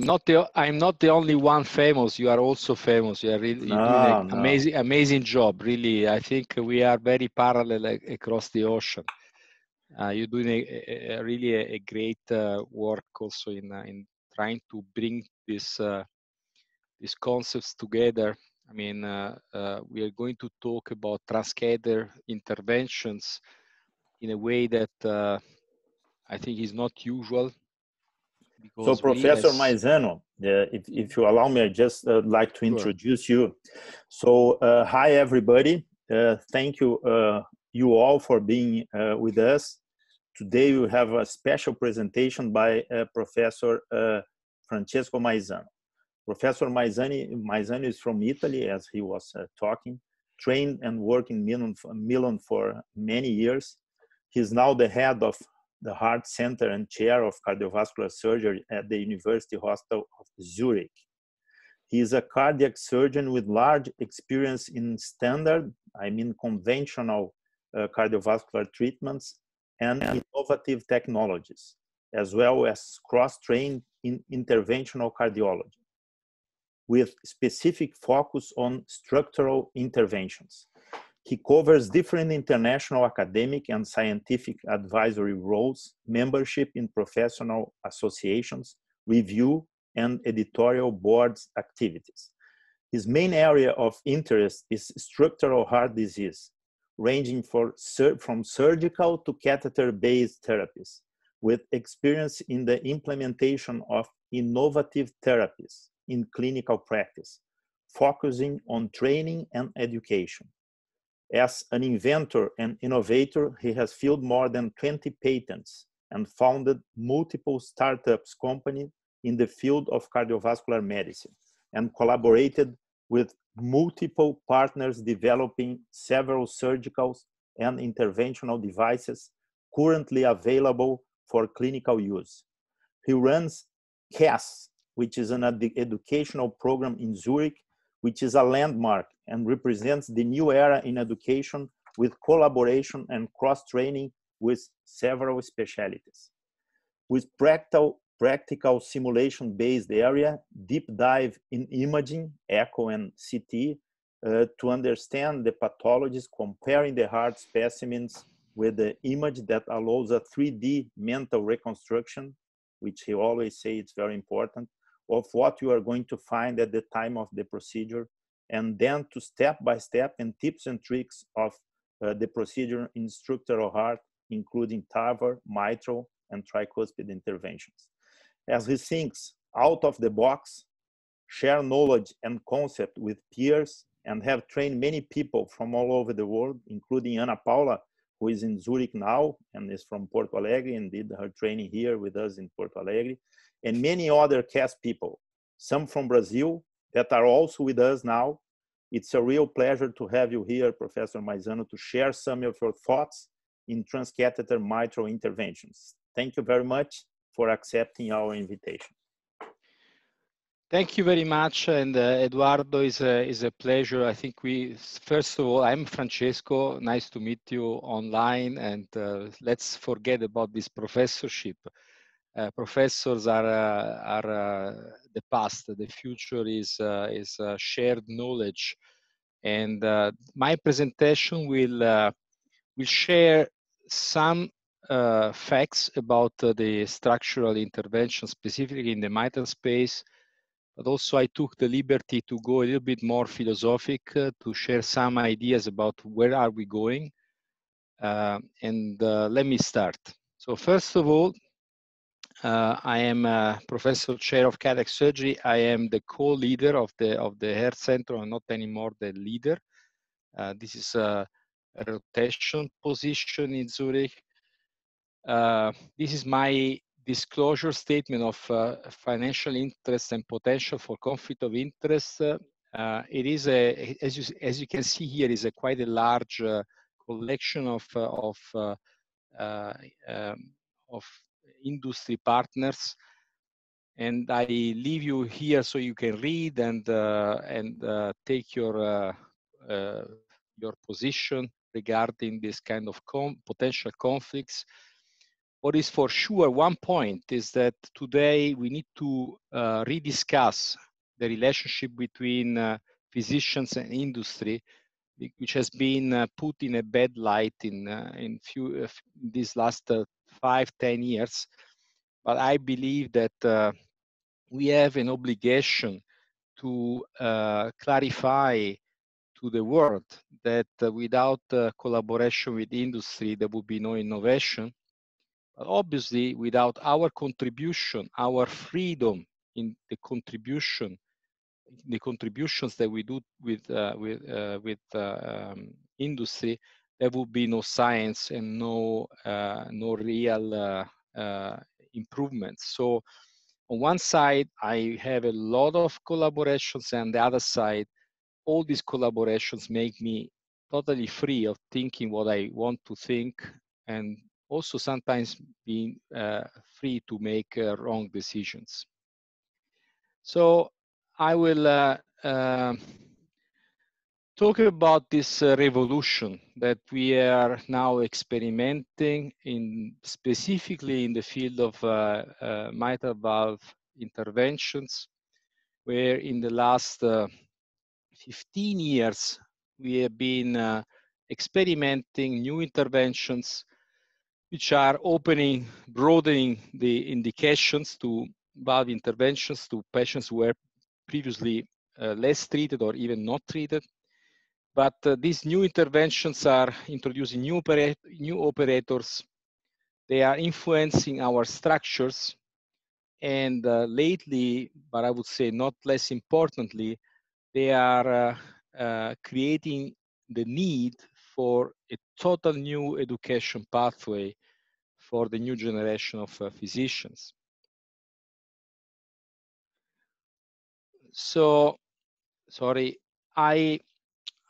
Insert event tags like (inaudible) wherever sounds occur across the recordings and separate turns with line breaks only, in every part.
not the i'm not the only one famous you are also famous you are really no, no. amazing amazing job really i think we are very parallel across the ocean uh, you're doing a, a really a, a great uh, work also in uh, in trying to bring this uh, these concepts together i mean uh, uh, we are going to talk about transcader interventions in a way that i think is not usual so professor maizano
uh, if, if, you allow me i just uh, like to introduce sure. you so uh, hi everybody uh, thank you uh, you all for being uh, with us today we have a special presentation by professor francesco maizano professor maizani maizano is from italy as he was talking trained and worked in milan, milan for many years he's now the head of the heart center and chair of cardiovascular surgery at the University Hospital of Zurich. He is a cardiac surgeon with large experience in standard, I mean conventional uh, cardiovascular treatments and innovative technologies, as well as cross-trained in interventional cardiology with specific focus on structural interventions. He covers different international academic and scientific advisory roles, membership in professional associations, review and editorial boards activities. His main area of interest is structural heart disease, ranging sur from surgical to catheter-based therapies, with experience in the implementation of innovative therapies in clinical practice, focusing on training and education. As an inventor and innovator, he has filed more than 20 patents and founded multiple startups companies in the field of cardiovascular medicine and collaborated with multiple partners developing several surgical and interventional devices currently available for clinical use. He runs CAS, which is an ed educational program in Zurich which is a landmark and represents the new era in education with collaboration and cross-training with several specialities. With practical, practical simulation-based area, deep dive in imaging, echo and CT, uh, to understand the pathologies, comparing the hard specimens with the image that allows a 3D mental reconstruction, which he always say it's very important, of what you are going to find at the time of the procedure and then to step by step and tips and tricks of uh, the procedure in structural heart including TAVR, mitral and tricuspid interventions. As he thinks out of the box, share knowledge and concept with peers and have trained many people from all over the world, including Ana Paula, who is in Zurich now and is from Porto Alegre and did her training here with us in Porto Alegre and many other cast people, some from Brazil that are also with us now. It's a real pleasure to have you here, Professor Maizano, to share some of your thoughts in transcatheter mitral interventions. Thank you very much for accepting our invitation.
Thank you very much, and uh, Eduardo is a, is a pleasure. I think we first of all, I'm Francesco. Nice to meet you online, and uh, let's forget about this professorship uh, professors are uh, are uh, the past. The future is uh, is uh, shared knowledge, and uh, my presentation will will share some facts about the structural intervention, specifically in the mitral space. But also, I took the liberty to go a little bit more philosophic to share some ideas about where are we going. and let me start. So first of all, uh, I am a uh, professor chair of cardiac surgery. I am the co-leader of the of the heart Center, and not anymore the leader. Uh, this is a rotation position in Zurich. Uh, this is my disclosure statement of uh, financial interest and potential for conflict of interest. Uh, it is a as you as you can see here is a quite a large collection of of um, of industry partners. And I leave you here so you can read and uh, and uh, take your uh, your position regarding this kind of com potential conflicts. What is for sure one point is that today we need to uh, rediscuss the relationship between uh, physicians and industry, which has been uh, put in a bad light in in few in these last five, ten years. But I believe that uh, we have an obligation to uh, clarify to the world that uh, without collaboration with industry, there would be no innovation. But obviously, without our contribution, our freedom in the contribution, the contributions that we do with uh, with uh, with uh, um, industry, there would be no science and no uh, no real uh, uh, improvements. So on one side, I have a lot of collaborations, and the other side, all these collaborations make me totally free of thinking what I want to think, and also sometimes being uh, free to make uh, wrong decisions. So I will uh, um, Talk about this uh, revolution that we are now experimenting in specifically in the field of uh, uh, mitral valve interventions, where in the last uh, 15 years we have been uh, experimenting new interventions which are opening, broadening the indications to valve interventions to patients who were previously uh, less treated or even not treated but uh, these new interventions are introducing new, opera new operators. They are influencing our structures. And uh, lately, but I would say not less importantly, they are uh, uh creating the need for a total new education pathway for the new generation of uh, physicians. So, sorry, I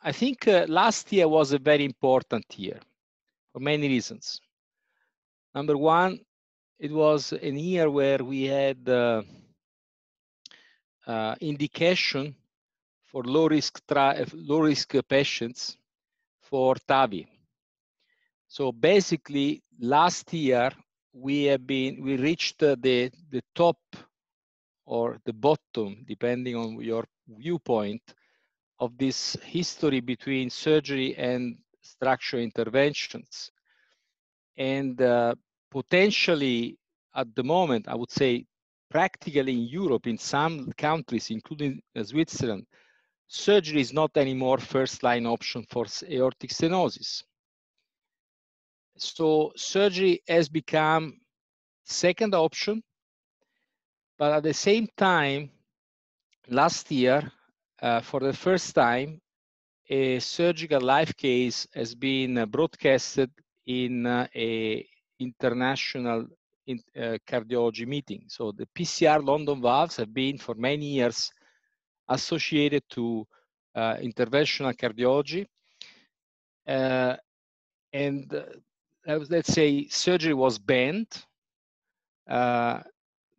I think uh, last year was a very important year for many reasons. Number one, it was a year where we had uh, uh, indication for low risk low risk patients for TAVI. So basically, last year we have been we reached the the top or the bottom, depending on your viewpoint, of this history between surgery and structural interventions. And uh, potentially, at the moment, I would say practically in Europe, in some countries, including uh, Switzerland, surgery is not anymore first line option for aortic stenosis. So surgery has become second option, but at the same time, last year, uh, for the first time, a surgical life case has been uh, broadcasted in uh, a international in, uh, cardiology meeting. So the PCR London valves have been for many years associated to uh, interventional cardiology. Uh, and uh, uh let's say surgery was banned.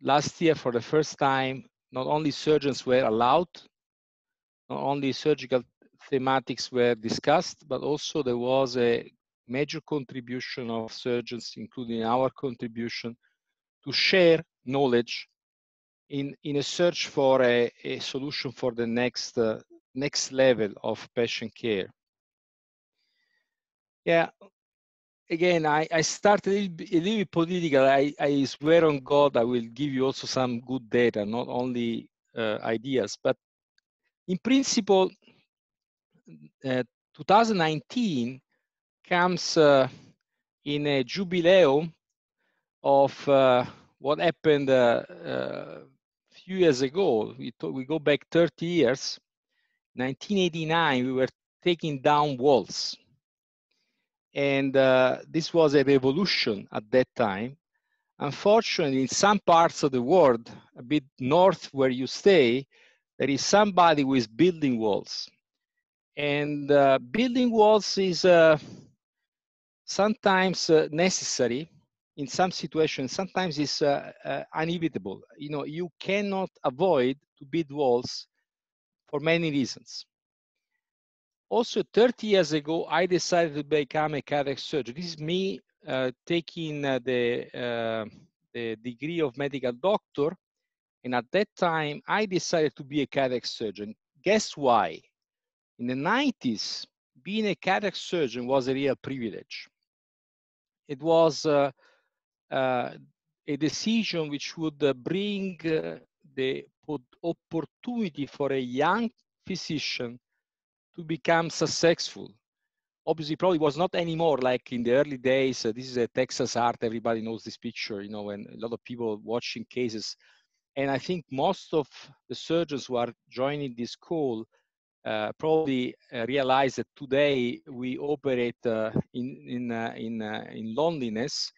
last year, for the first time, not only surgeons were allowed not only surgical thematics were discussed, but also there was a major contribution of surgeons, including our contribution, to share knowledge in, in a search for a, a solution for the next, uh, next level of patient care. Yeah, again, I, I started a little, bit, political. I, I swear on God, I will give you also some good data, not only uh, ideas. But in principle, uh, eh, 2019 comes uh, in a jubileo of uh, what happened a few years ago. We, we go back 30 years. 1989, we were taking down walls. And this was a revolution at that time. Unfortunately, in some parts of the world, a bit north where you stay, there is somebody who is building walls. And uh, building walls is uh, sometimes uh, necessary in some situations, sometimes it's uh, uh, inevitable. You know, you cannot avoid to build walls for many reasons. Also, 30 years ago, I decided to become a cardiac surgeon. This is me uh, taking the, the degree of medical doctor and at that time, I decided to be a cardiac surgeon. Guess why? In the 90s, being a cardiac surgeon was a real privilege. It was uh, uh, a decision which would uh, bring uh, the opportunity for a young physician to become successful. Obviously, probably was not anymore like in the early days. this is a Texas art. Everybody knows this picture, you know, and a lot of people watching cases and I think most of the surgeons who are joining this call uh, probably uh, realize that today we operate uh, in in uh, in uh, in loneliness.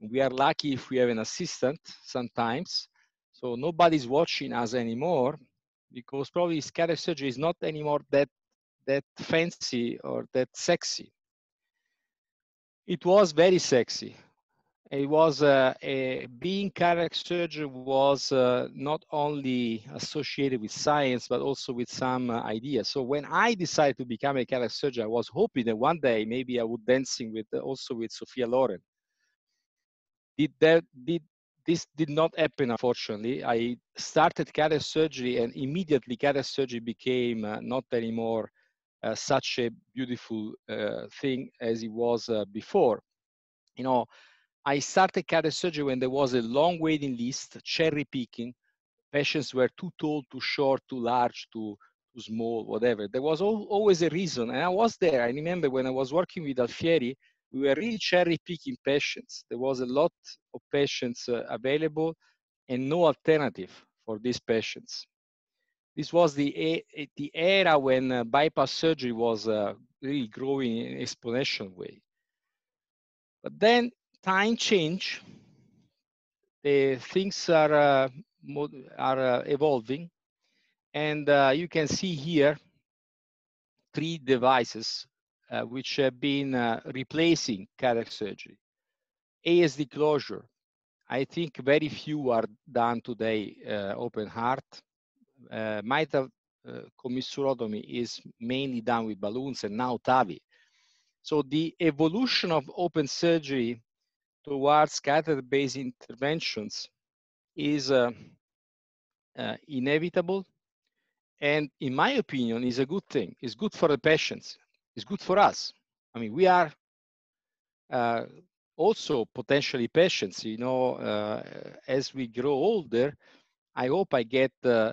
We are lucky if we have an assistant sometimes, so nobody's watching us anymore because probably scatter surgery is not anymore that that fancy or that sexy. It was very sexy it was uh, a, being cardiac surgeon was uh, not only associated with science but also with some uh, ideas so when i decided to become a cardiac surgeon i was hoping that one day maybe i would dancing with uh, also with sophia loren did that did this did not happen unfortunately i started cardiac surgery and immediately cardiac surgery became uh, not anymore uh, such a beautiful thing as it was before you know I started cardiac surgery when there was a long waiting list, cherry picking. Patients were too tall, too short, too large, too, too small, whatever. There was all, always a reason. And I was there. I remember when I was working with Alfieri, we were really cherry picking patients. There was a lot of patients uh, available and no alternative for these patients. This was the, the era when uh, bypass surgery was uh, really growing in exponential way. But then time change, the things are, uh, are uh, evolving. And uh, you can see here three devices uh, which have been uh, replacing cardiac surgery. ASD closure, I think very few are done today open heart. mitral commissurotomy is mainly done with balloons and now TAVI. So the evolution of open surgery towards scattered based interventions is uh, uh, inevitable and in my opinion is a good thing it's good for the patients it's good for us i mean we are uh, also potentially patients you know uh, as we grow older i hope i get uh,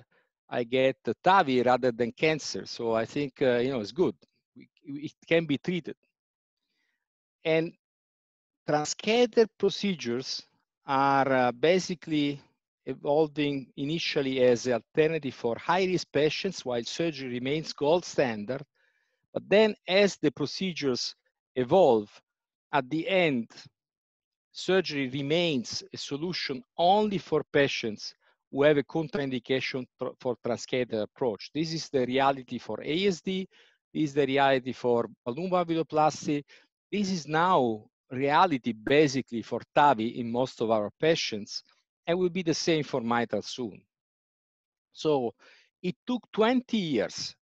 i get tavi rather than cancer so i think uh, you know it's good it can be treated and Transcatheter procedures are uh, basically evolving initially as an alternative for high-risk patients while surgery remains gold standard. But then as the procedures evolve, at the end, surgery remains a solution only for patients who have a contraindication for transcatheter approach. This is the reality for ASD, this is the reality for balloon valvuloplasty. This is now reality basically for TAVI in most of our patients, and will be the same for mitral soon. So it took 20 years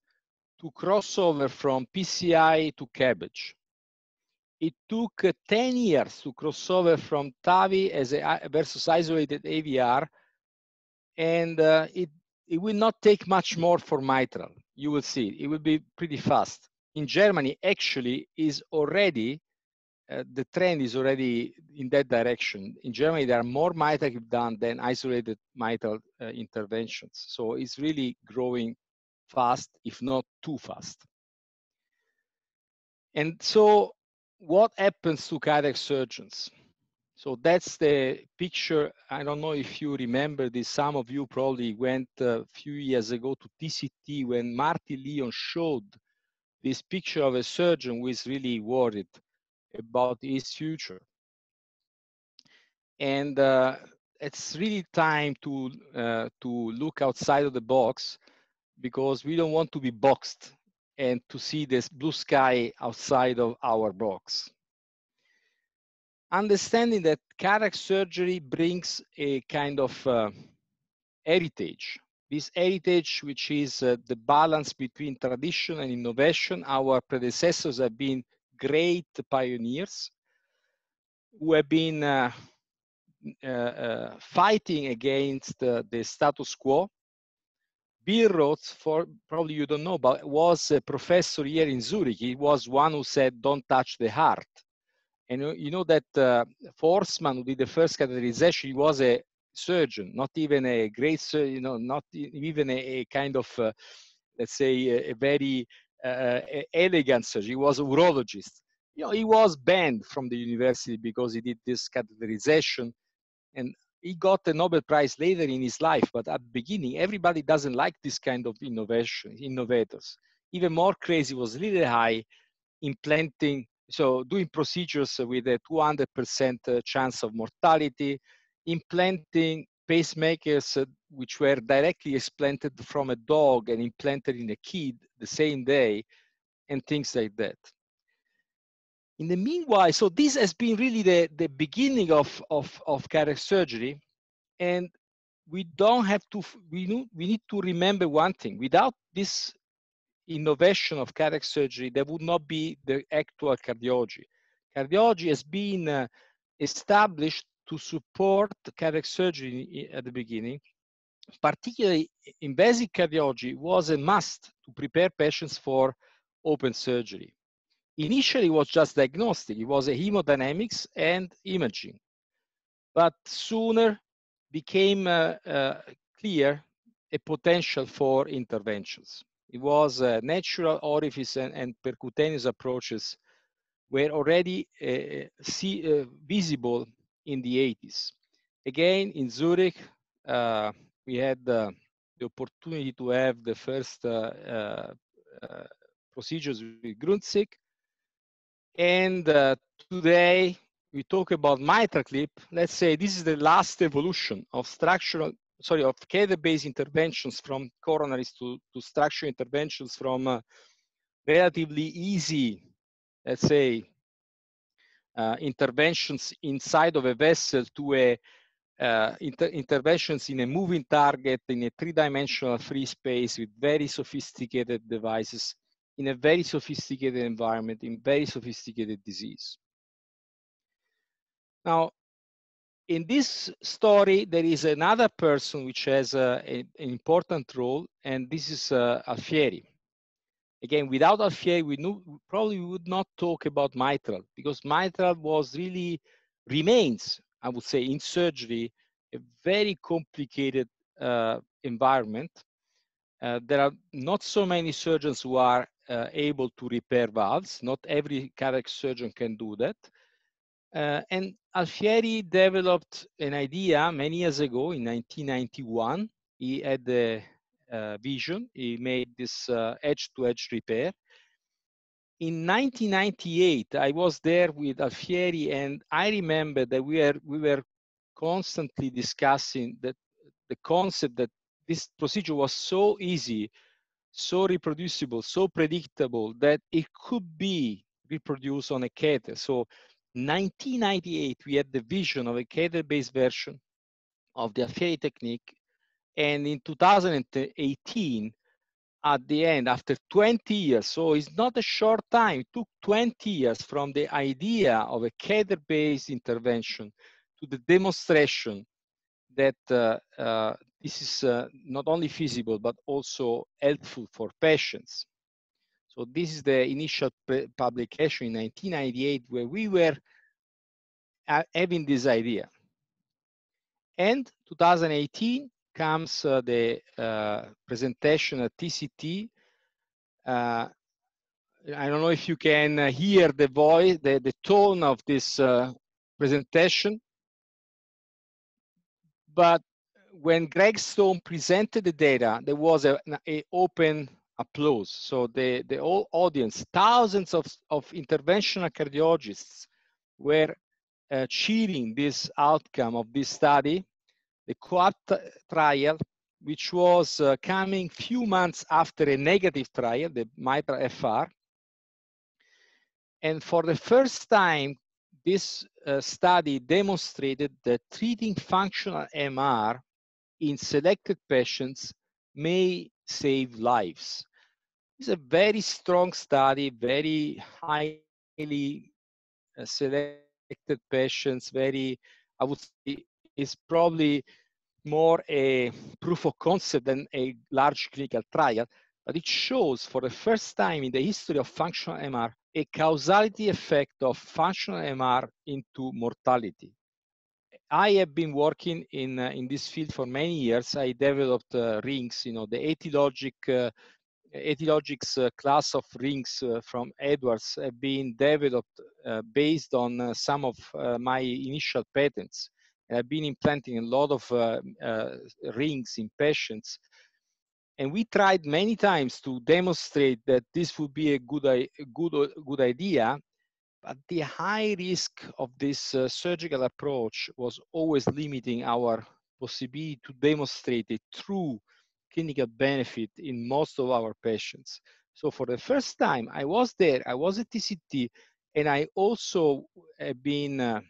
to cross over from PCI to cabbage. It took uh, 10 years to cross over from TAVI as a, uh, versus isolated AVR, and uh, it, it will not take much more for mitral. You will see, it will be pretty fast. In Germany, actually, is already Eh, the trend is already in that direction. In Germany, there are more mitral done than isolated mitral uh, eh, interventions. So it's really growing fast, if not too fast. And so what happens to cardiac surgeons? So that's the picture. I don't know if you remember this. Some of you probably went eh, a few years ago to TCT when Marty Leon showed this picture of a surgeon who is really worried about its future. And uh, it's really time to, uh, to look outside of the box because we don't want to be boxed and to see this blue sky outside of our box. Understanding that cataract surgery brings a kind of uh, heritage. This heritage, which is uh, the balance between tradition and innovation, our predecessors have been great pioneers who have been uh, uh, uh fighting against the status quo. Bill Roth, for probably you don't know, but was a professor here in Zurich. He was one who said, "Don't touch the heart." And uh, you know that uh, Forsman, who did the first catheterization, he was a surgeon, not even a great, you know, not even a, a kind of, uh, let's say, a, a very uh, elegant He was a urologist. You know, he was banned from the university because he did this catheterization, and he got the Nobel Prize later in his life. But at the beginning, everybody doesn't like this kind of innovation, innovators. Even more crazy was Lily High implanting, so doing procedures with a 200% uh, chance of mortality, implanting pacemakers uh, which were directly explanted from a dog and implanted in a kid the same day and things like that. In the meanwhile, so this has been really the, the beginning of, of, of cardiac surgery. And we don't have to, we, need, we need to remember one thing. Without this innovation of cardiac surgery, there would not be the actual cardiology. Cardiology has been uh, established to support cardiac surgery at the beginning, particularly in basic cardiology, was a must to prepare patients for open surgery. Initially, it was just diagnostic. It was a hemodynamics and imaging. But sooner became uh, uh, clear a potential for interventions. It was uh, natural orifice and, and, percutaneous approaches were already uh, uh, see, uh, visible in the 80s. Again, in Zurich, uh, we had the, the opportunity to have the first uh, uh, uh, procedures with Grunzig. And today, we talk about MitraClip. clip. Let's say this is the last evolution of structural sorry, of catheter-based interventions from coronaries to, to structural interventions from uh, relatively easy, let's say, uh, interventions inside of a vessel to a uh, inter interventions in a moving target in a three-dimensional free space with very sophisticated devices in a very sophisticated environment in very sophisticated disease. Now, in this story, there is another person which has uh, a, an important role, and this is uh, Alfieri again, without Alfieri, we knew, probably would not talk about mitral because mitral was really, remains, I would say, in surgery, a very complicated uh, environment. Uh, there are not so many surgeons who are uh, able to repair valves. Not every cardiac surgeon can do that. Uh, and Alfieri developed an idea many years ago in 1991. He had the uh, vision. He made this uh, edge-to-edge repair. In 1998, I was there with Alfieri, and I remember that we were we were constantly discussing that the concept that this procedure was so easy, so reproducible, so predictable that it could be reproduced on a cad. So 1998, we had the vision of a cad based version of the Alfieri technique and in 2018, at the end, after 20 years, so it's not a short time, it took 20 years from the idea of a cater based intervention to the demonstration that uh, uh, this is uh, not only feasible but also helpful for patients. So this is the initial publication in 1998 where we were uh, having this idea. And 2018, comes uh, the uh, presentation at TCT. Uh, I don't know if you can hear the voice, the, the tone of this presentation, but when Greg Stone presented the data, there was an open applause. So the, the whole audience, thousands of, of interventional cardiologists were uh, cheering this outcome of this study the co-op trial, which was uh, coming few months after a negative trial, the MITRA FR. And for the first time, this uh, study demonstrated that treating functional MR in selected patients may save lives. It's a very strong study, very highly uh, selected patients, very, I would say, is probably more a proof of concept than a large clinical trial, but it shows for the first time in the history of functional MR a causality effect of functional MR into mortality. I have been working in uh, in this field for many years. I developed uh, rings, you know, the etiologic uh, etiologics uh, class of rings uh, from Edwards have been developed uh, based on some of my initial patents and I've been implanting a lot of uh, uh, rings in patients. And we tried many times to demonstrate that this would be a good, a good, a uh, good idea, but the high risk of this uh, surgical approach was always limiting our possibility to demonstrate a true clinical benefit in most of our patients. So for the first time, I was there, I was at TCT, and I also have been uh,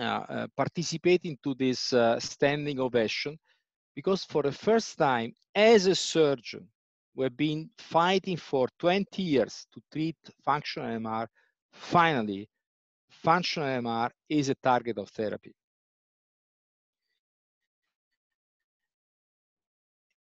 uh, uh, participating to this uh, standing ovation because for the first time as a surgeon we've been fighting for 20 years to treat functional MR. Finally, functional MR is a target of therapy.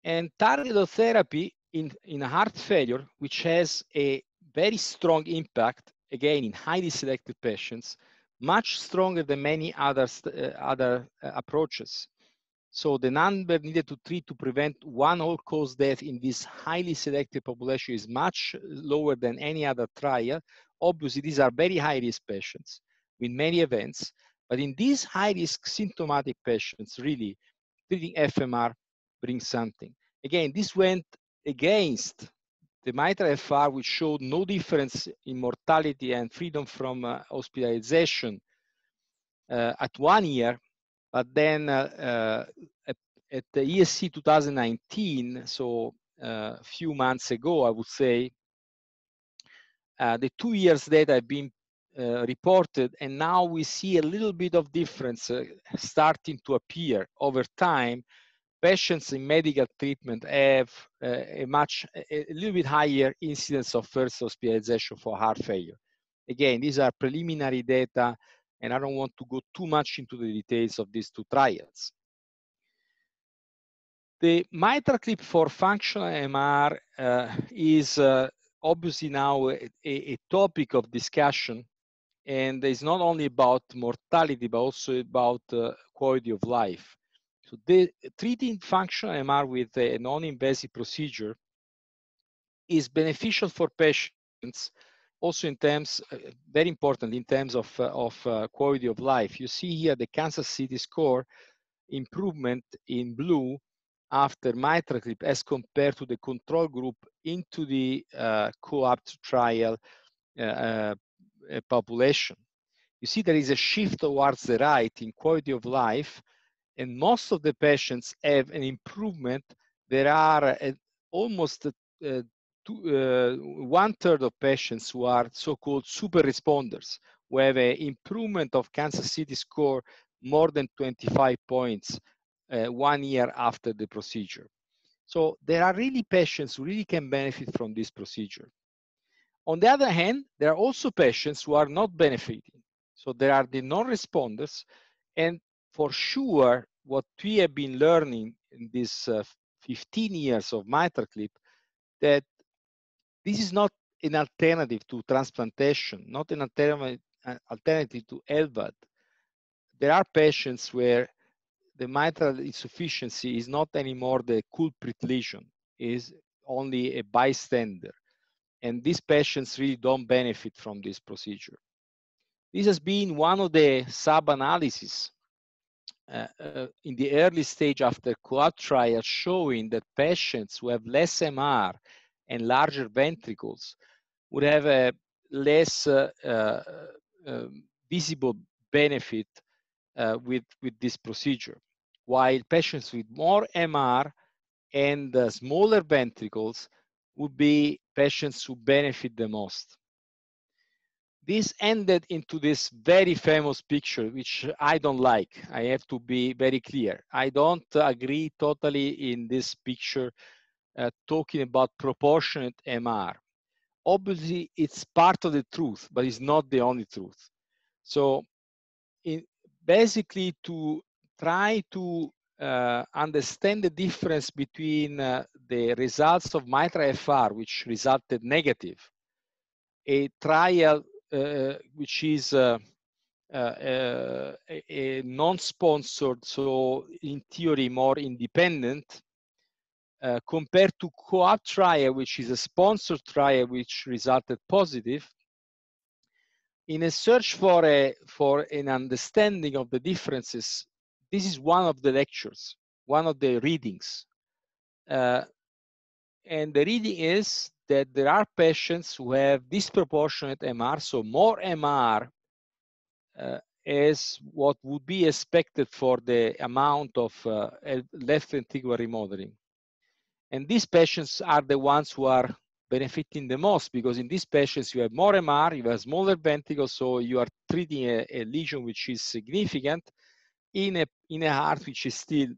And target of therapy in, in heart failure, which has a very strong impact, again, in highly selected patients, much stronger than many other, uh, other uh, approaches. So the number needed to treat to prevent one all-cause death in this highly selective population is much lower than any other trial. Obviously, these are very high-risk patients with many events. But in these high-risk symptomatic patients, really, treating FMR brings something. Again, this went against the mitra FR, which showed no difference in mortality and freedom from uh, hospitalization uh, at one year, but then uh, uh at, at, the ESC 2019, so a uh, few months ago, I would say, uh, the two years data have been reported, and now we see a little bit of difference starting to appear over time patients in medical treatment have uh, a much, a little bit higher incidence of first hospitalization for heart failure. Again, these are preliminary data, and I don't want to go too much into the details of these two trials. The mitral clip for functional MR uh, is uh, obviously now a, a, topic of discussion, and it's not only about mortality, but also about uh, quality of life. So the treating functional MR with a non-invasive procedure is beneficial for patients also in terms, uh, very important in terms of, uh, of uh, quality of life. You see here the Kansas City score improvement in blue after mitral clip as compared to the control group into the uh, co-opt trial uh, uh, population. You see there is a shift towards the right in quality of life and most of the patients have an improvement. There are uh, almost uh, two, uh, one third of patients who are so-called super responders, who have an improvement of Kansas City score more than 25 points uh, one year after the procedure. So there are really patients who really can benefit from this procedure. On the other hand, there are also patients who are not benefiting. So there are the non-responders and for sure, what we have been learning in these uh, 15 years of MitraClip, that this is not an alternative to transplantation, not an an uh, alternative to LVAD. There are patients where the mitral insufficiency is not anymore the culprit lesion, is only a bystander. And these patients really don't benefit from this procedure. This has been one of the sub-analyses uh, uh, in the early stage after quad trial showing that patients who have less MR and larger ventricles would have a less uh, um, visible benefit uh, with, with this procedure. While patients with more MR and uh, smaller ventricles would be patients who benefit the most this ended into this very famous picture which i don't like i have to be very clear i don't agree totally in this picture uh, talking about proportionate mr obviously it's part of the truth but it's not the only truth so in, basically to try to uh, understand the difference between uh, the results of mitra fr which resulted negative a trial uh, which is uh, uh, a, a non-sponsored, so in theory more independent, uh, compared to co-op trial, which is a sponsored trial which resulted positive, in a search for a for an understanding of the differences, this is one of the lectures, one of the readings. Uh, and the reading is that there are patients who have disproportionate MR, so more MR uh, as what would be expected for the amount of uh, left ventricular remodeling. And these patients are the ones who are benefiting the most because in these patients you have more MR, you have smaller ventricles, so you are treating a, a lesion which is significant in a, in a heart which is still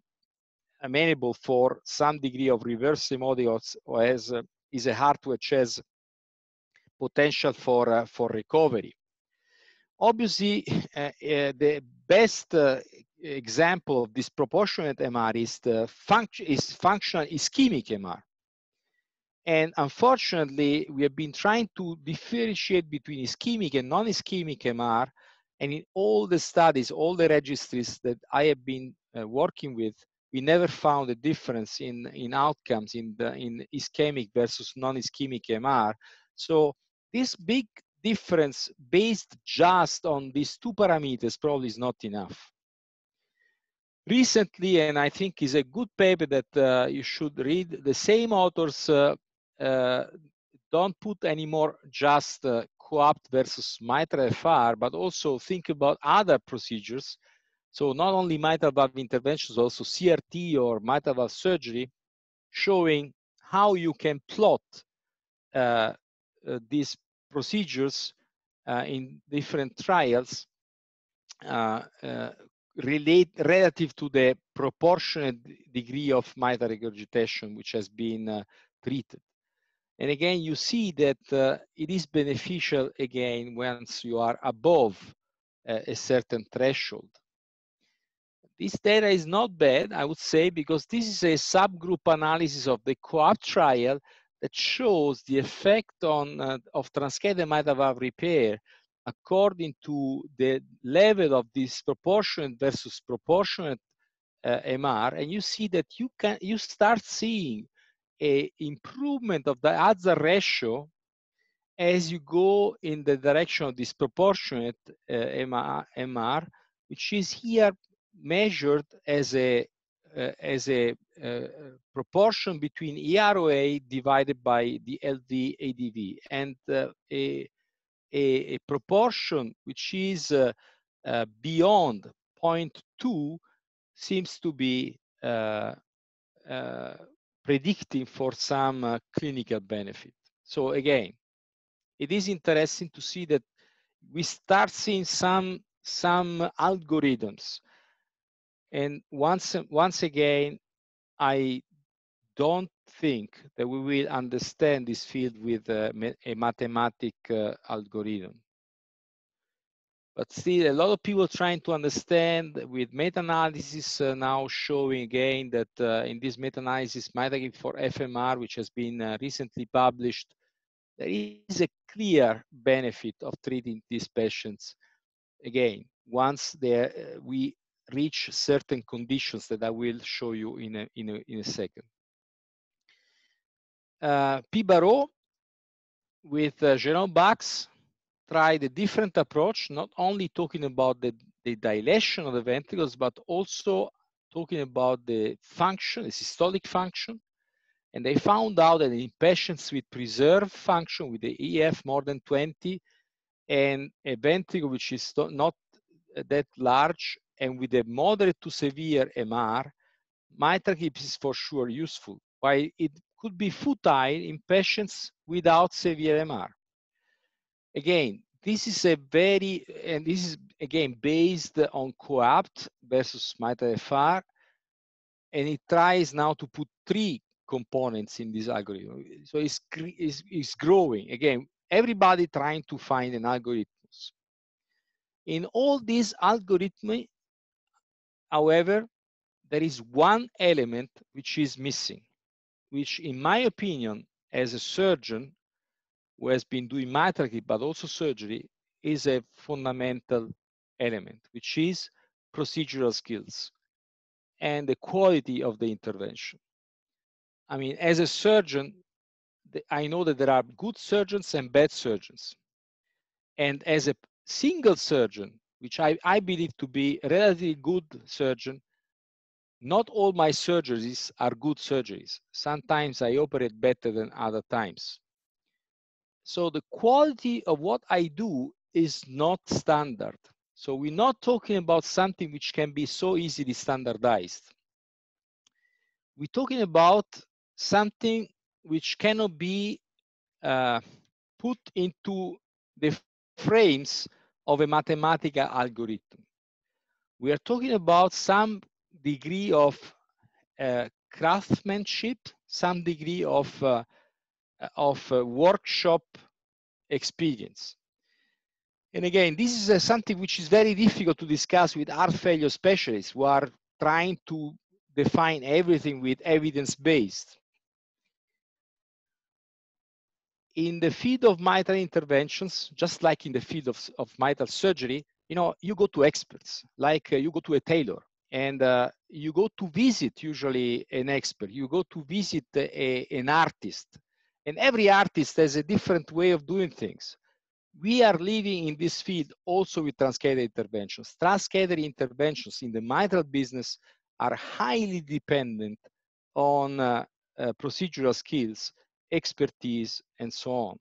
amenable for some degree of reverse semiotics or as uh, is a heart which has potential for, uh, for recovery. Obviously, (laughs) uh, uh, the best uh, example of disproportionate MR is, the function, is functional ischemic MR. And unfortunately, we have been trying to differentiate between ischemic and non-ischemic MR. And in all the studies, all the registries that I have been uh, working with, we never found a difference in, in outcomes in, the, in ischemic versus non-ischemic MR. So this big difference based just on these two parameters probably is not enough. Recently, and I think is a good paper that uh, you should read, the same authors uh, uh, don't put anymore just uh, co-opt versus MITRE-FR, but also think about other procedures so not only mitral valve interventions, also CRT or mitral valve surgery, showing how you can plot uh, uh, these procedures uh, in different trials uh, uh, relate relative to the proportionate degree of mitral regurgitation which has been uh, treated. And again, you see that it is beneficial again once you are above a certain threshold this data is not bad, I would say, because this is a subgroup analysis of the co-op trial that shows the effect on uh, of transcatheter valve repair according to the level of disproportionate versus proportionate uh, MR, and you see that you can you start seeing a improvement of the hazard ratio as you go in the direction of disproportionate uh, MR, MR, which is here measured as a uh, as a uh, proportion between EROA divided by the LDADV and uh, a, a, a, proportion which is uh, uh, beyond 0.2 seems to be uh, predicting for some clinical benefit. So again, it is interesting to see that we start seeing some some algorithms and once, once again, I don't think that we will understand this field with uh, a, a mathematic uh, algorithm. But still, a lot of people trying to understand with meta-analysis uh, now showing again that uh, in this meta-analysis, MetaGib for FMR, which has been uh, recently published, there is a clear benefit of treating these patients. Again, once they, uh, we reach certain conditions that I will show you in a, in a, in a second. Uh, P. Barreau with uh, Jerome Bax tried a different approach, not only talking about the, the dilation of the ventricles, but also talking about the function, the systolic function. And they found out that in patients with preserved function, with the EF more than 20, and a ventricle which is not that large, and with a moderate to severe MR, mitral hip is for sure useful, while it could be futile in patients without severe MR. Again, this is a very, and this is again based on COAPT versus mitral FR, and it tries now to put three components in this algorithm. So it's, it's, it's growing. Again, everybody trying to find an algorithm. In all these algorithms, However, there is one element which is missing, which in my opinion, as a surgeon who has been doing matricide but also surgery, is a fundamental element, which is procedural skills and the quality of the intervention. I mean, as a surgeon, I know that there are good surgeons and bad surgeons. And as a single surgeon, which I, I believe to be a relatively good surgeon, not all my surgeries are good surgeries. Sometimes I operate better than other times. So the quality of what I do is not standard. So we're not talking about something which can be so easily standardized. We're talking about something which cannot be uh, put into the frames of a mathematical algorithm. We are talking about some degree of uh, craftsmanship, some degree of, uh, uh of uh, workshop experience. And again, this is uh, something which is very difficult to discuss with art failure specialists who are trying to define everything with evidence-based. in the field of mitral interventions, just like in the field of, of mitral surgery, you know, you go to experts, like uh, you go to a tailor and uh, you go to visit usually an expert, you go to visit a, an artist. And every artist has a different way of doing things. We are living in this field also with transcatheter interventions. Transcatheter interventions in the mitral business are highly dependent on uh, uh procedural skills expertise, and so on.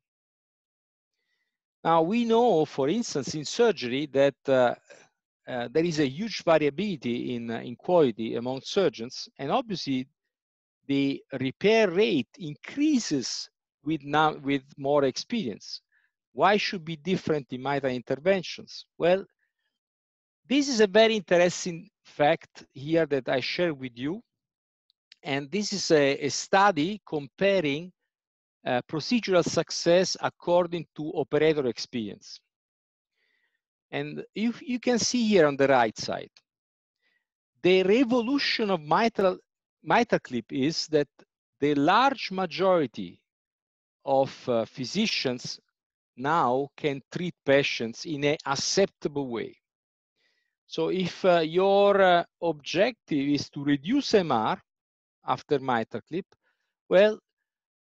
Now, we know, for instance, in surgery that uh, uh, there is a huge variability in, uh, in quality among surgeons, and obviously the repair rate increases with, now, with more experience. Why should be different in minor interventions? Well, this is a very interesting fact here that I share with you. And this is a, a study comparing uh, procedural success according to operator experience. And if you can see here on the right side, the revolution of mitral, mitral clip is that the large majority of uh, physicians now can treat patients in an acceptable way. So if uh, your uh, objective is to reduce MR after mitral clip, well,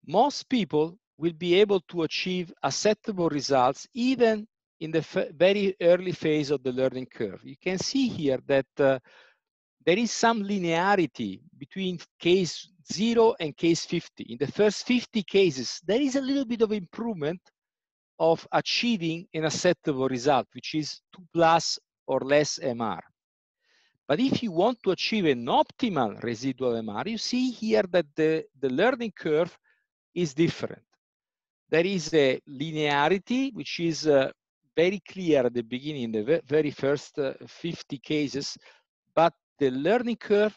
most people will be able to achieve acceptable results even in the very early phase of the learning curve. You can see here that uh, there is some linearity between case 0 and case 50. In the first 50 cases, there is a little bit of improvement of achieving an acceptable result, which is 2 plus or less MR. But if you want to achieve an optimal residual MR, you see here that the, the learning curve is different. There is a linearity which is uh, very clear at the beginning, the very first uh, 50 cases, but the learning curve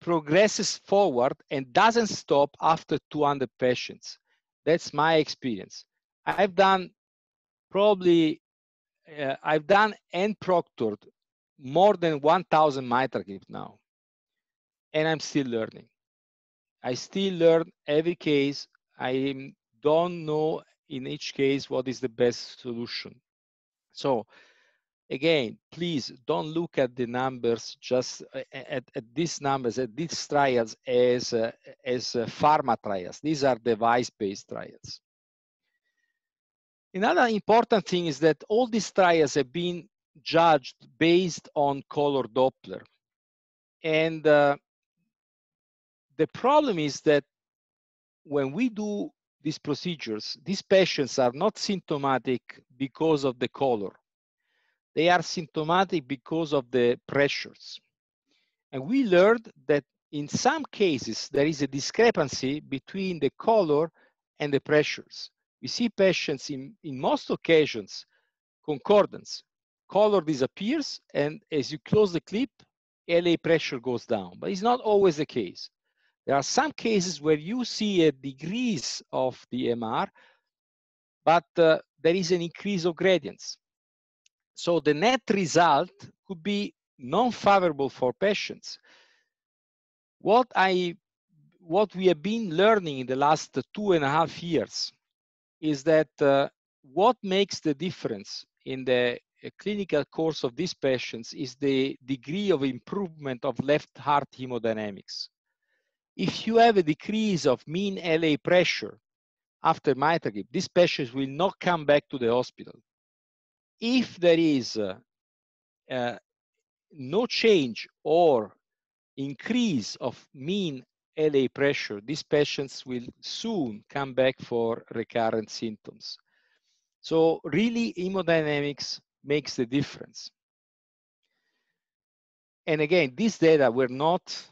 progresses forward and doesn't stop after 200 patients. That's my experience. I've done probably, uh, I've done and proctored more than 1,000 mitral now, and I'm still learning. I still learn every case I don't know in each case what is the best solution. So again, please don't look at the numbers, just uh, at, at these numbers, at these trials as, uh, as uh, pharma trials. These are device-based trials. Another important thing is that all these trials have been judged based on color Doppler. And uh, the problem is that when we do these procedures, these patients are not symptomatic because of the color. They are symptomatic because of the pressures. And we learned that in some cases, there is a discrepancy between the color and the pressures. We see patients in, in most occasions, concordance. Color disappears, and as you close the clip, LA pressure goes down, but it's not always the case. There are some cases where you see a decrease of the MR, but uh, there is an increase of gradients. So the net result could be non-favorable for patients. What I, what we have been learning in the last two and a half years is that uh, what makes the difference in the uh, clinical course of these patients is the degree of improvement of left heart hemodynamics. If you have a decrease of mean LA pressure after mitral these patients will not come back to the hospital. If there is uh, uh, no change or increase of mean LA pressure, these patients will soon come back for recurrent symptoms. So really hemodynamics makes the difference. And again, these data were not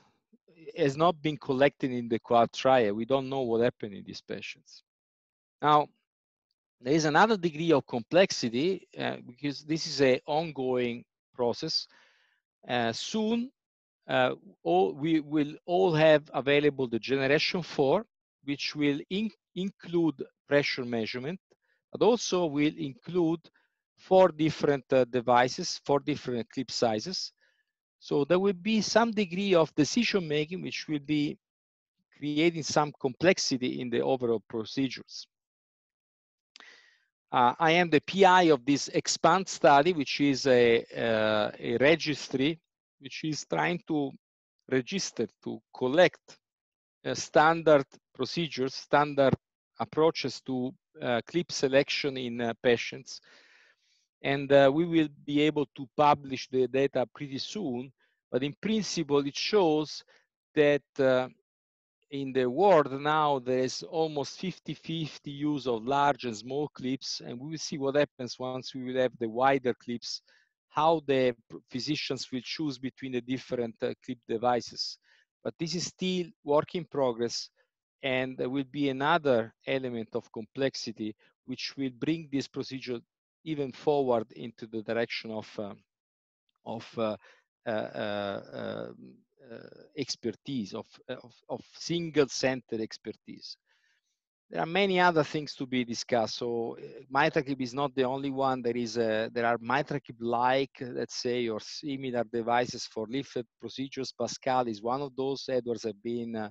has not been collected in the quad trial. We don't know what happened in these patients. Now, there is another degree of complexity uh, because this is an ongoing process. Uh, soon, uh, all, we will all have available the generation 4, which will in include pressure measurement, but also will include four different uh, devices, four different clip sizes, so there will be some degree of decision making, which will be creating some complexity in the overall procedures. Uh, I am the PI of this EXPAND study, which is a, uh, a registry, which is trying to register, to collect uh, standard procedures, standard approaches to uh, clip selection in uh, patients and uh, we will be able to publish the data pretty soon. But in principle, it shows that uh, in the world now there is almost 50-50 use of large and small clips, and we will see what happens once we will have the wider clips, how the physicians will choose between the different uh, clip devices. But this is still work in progress, and there will be another element of complexity which will bring this procedure even forward into the direction of um, of uh, uh, uh, um, expertise of, of, of single-centered expertise there are many other things to be discussed. So MitraClip is not the only one. There is a, there are MitraClip-like, let's say, or similar devices for lifted procedures. Pascal is one of those. Edwards have been uh,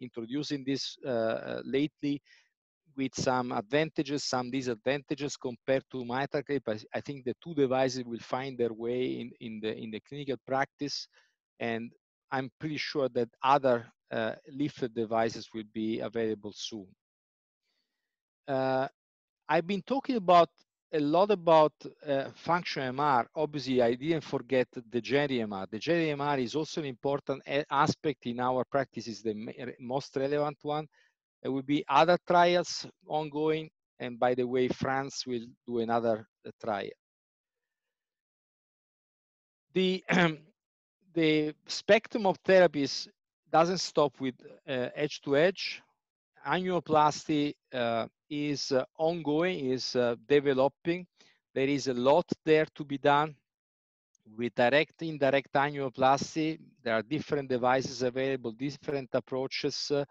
introducing this uh, lately with some advantages, some disadvantages compared to MitraClip. I, I think the two devices will find their way in, in, the, in the clinical practice. And I'm pretty sure that other uh, leaflet devices will be available soon. Uh, I've been talking about a lot about uh, function MR. Obviously, I didn't forget the Jerry MR. The Jerry MR is also an important uh, aspect in our practice, is the most relevant one there will be other trials ongoing, and by the way, France will do another uh, trial. The, um, (clears throat) the spectrum of therapies doesn't stop with uh, edge to edge. Angioplasty uh, is uh, ongoing, is uh, developing. There is a lot there to be done with direct, indirect angioplasty. There are different devices available, different approaches. Uh,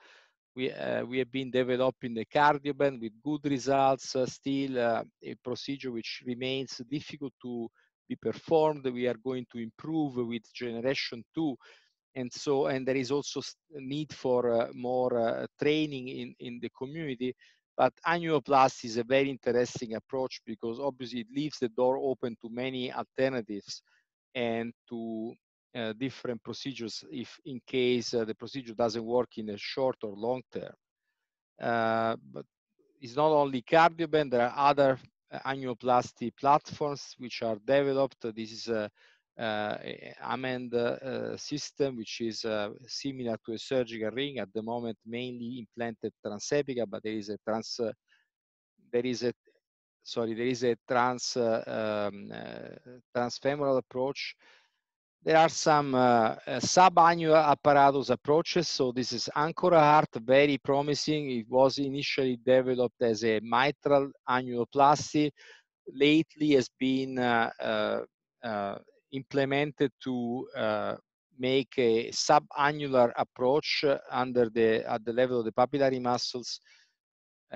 we, uh, we have been developing the cardioband with good results, uh, still uh, a procedure which remains difficult to be performed. We are going to improve with generation two and so and there is also need for uh, more uh, training in in the community but annuloplasty is a very interesting approach because obviously it leaves the door open to many alternatives and to uh, different procedures if in case uh, the procedure doesn't work in a short or long term. Uh, but it's not only CardioBand, there are other uh, angioplasty platforms which are developed. This is a, Amend uh, system, which is similar to a surgical ring, at the moment mainly implanted transepica, but there is a trans, there is a, sorry, there is a trans, um, transfemoral approach there are some uh, uh, sub-annual apparatus approaches. So this is Ancora Heart, very promising. It was initially developed as a mitral annuloplasty. Lately has been uh, uh, uh implemented to uh, make a sub approach under the, at the level of the papillary muscles.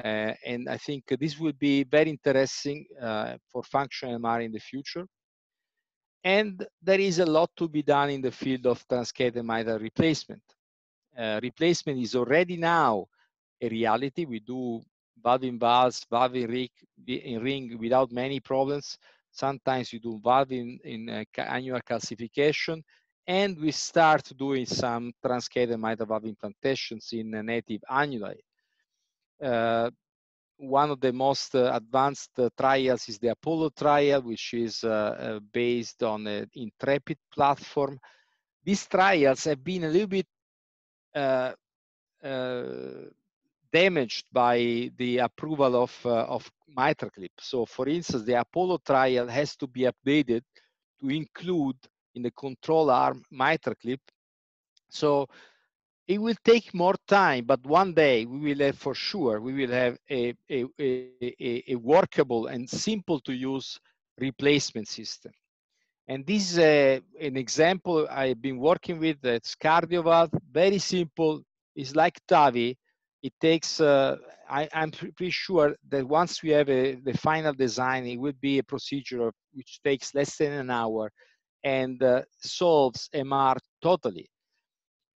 and I think this will be very interesting for functional MR in the future. And there is a lot to be done in the field of transcatheter mitral replacement. Uh, replacement is already now a reality. We do valve in valves, valve in ring, in ring without many problems. Sometimes we do valve in, in uh, annual calcification, and we start doing some transcatheter mitral valve implantations in native annually. Uh, one of the most uh, advanced uh, trials is the Apollo trial, which is uh, based on an Intrepid platform. These trials have been a little bit damaged by the approval of, uh, of MitraClip. So for instance, the Apollo trial has to be updated to include in the control arm MitraClip. So it will take more time, but one day we will have for sure, we will have a, a, a, a workable and simple to use replacement system. And this is a, an example I've been working with that's CardioValve, very simple. It's like TAVI. It takes, uh, I, am pretty sure that once we have a, the final design, it will be a procedure which takes less than an hour and uh, solves MR totally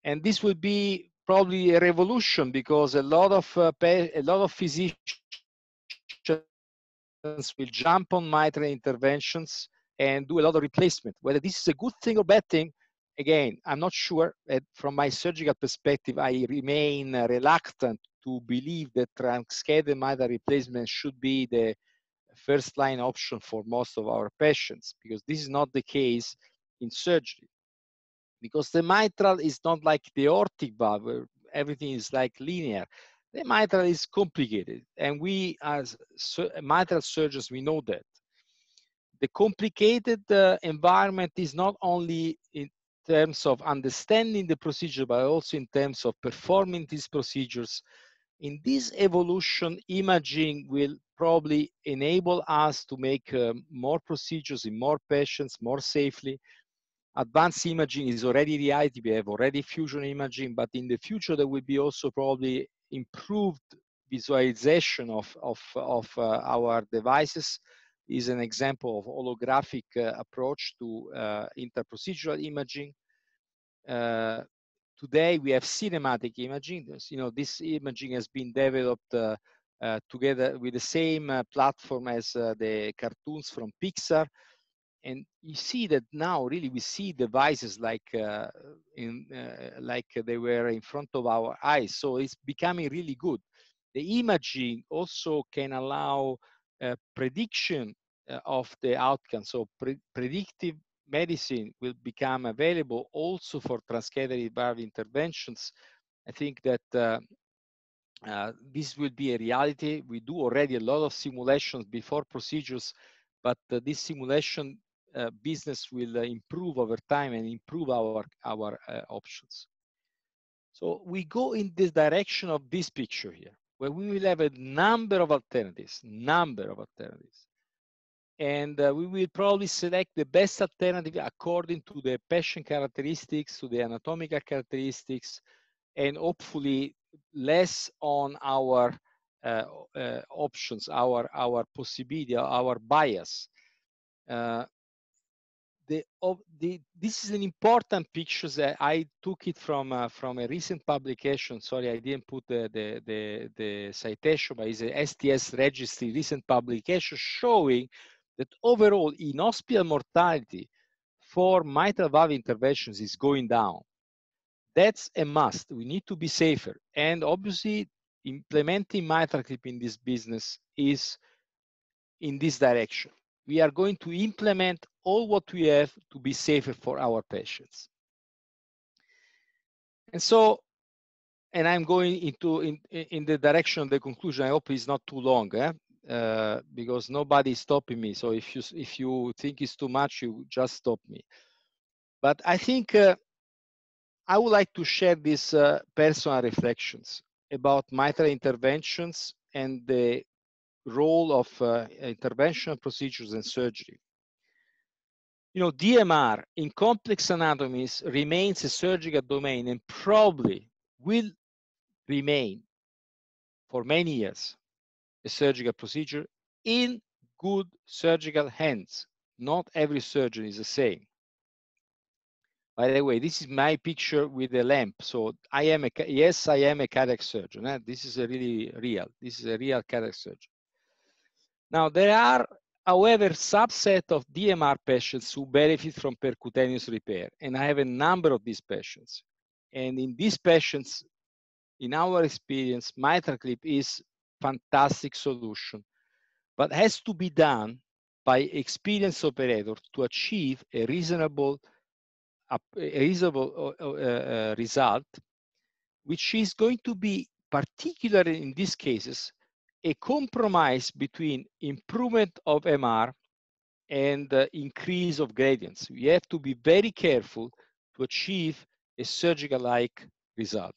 and this will be probably a revolution because a lot of uh, a lot of physicians will jump on mitral interventions and do a lot of replacement. Whether this is a good thing or bad thing, again, I'm not sure. Uh, from my surgical perspective, I remain uh, reluctant to believe that transcatheter mitral replacement should be the first line option for most of our patients because this is not the case in surgery because the mitral is not like the aortic valve where everything is like linear the mitral is complicated and we as mitral surgeons we know that the complicated uh, environment is not only in terms of understanding the procedure but also in terms of performing these procedures in this evolution imaging will probably enable us to make uh, more procedures in more patients more safely advanced imaging is already reality. We have already fusion imaging, but in the future there will be also probably improved visualization of of, of uh, our devices. Is an example of holographic uh, approach to uh, interprocedural imaging. Uh, today we have cinematic imaging. This, you know this imaging has been developed. Uh, uh, together with the same platform as the cartoons from Pixar, and you see that now really we see devices like uh, in uh, like they were in front of our eyes so it's becoming really good the imaging also can allow uh, prediction uh, of the outcome so pre predictive medicine will become available also for transcatheter valve interventions i think that uh, uh, this will be a reality we do already a lot of simulations before procedures but uh, this simulation uh, business will uh, improve over time and improve our, our uh, options. So we go in this direction of this picture here, where we will have a number of alternatives, number of alternatives. And uh, we will probably select the best alternative according to the patient characteristics, to the anatomical characteristics, and hopefully less on our uh, uh, options, our, our possibility, our bias the, of the this is an important picture that I took it from uh, from a recent publication. Sorry, I didn't put the the the, the citation, but it's a STS registry recent publication showing that overall in hospital mortality for mitral valve interventions is going down. That's a must. We need to be safer, and obviously implementing mitral clip in this business is in this direction we are going to implement all what we have to be safer for our patients. And so, and I'm going into in, in the direction of the conclusion. I hope it's not too long, eh? uh, because nobody is stopping me. So if you if you think it's too much, you just stop me. But I think uh, I would like to share these uh, personal reflections about mitral interventions and the role of uh, interventional procedures and surgery. You know, DMR in complex anatomies remains a surgical domain and probably will remain for many years a surgical procedure in good surgical hands. Not every surgeon is the same. By the way, this is my picture with the lamp. So I am a, yes, I am a cardiac surgeon. Eh? This is a really real. This is a real cardiac surgeon. Now, there are, however, subset of DMR patients who benefit from percutaneous repair, and I have a number of these patients. And in these patients, in our experience, mitraclip clip is fantastic solution, but has to be done by experienced operator to achieve a reasonable, a reasonable uh, uh, uh, result, which is going to be particularly in these cases a compromise between improvement of MR and uh, increase of gradients. We have to be very careful to achieve a surgical-like result.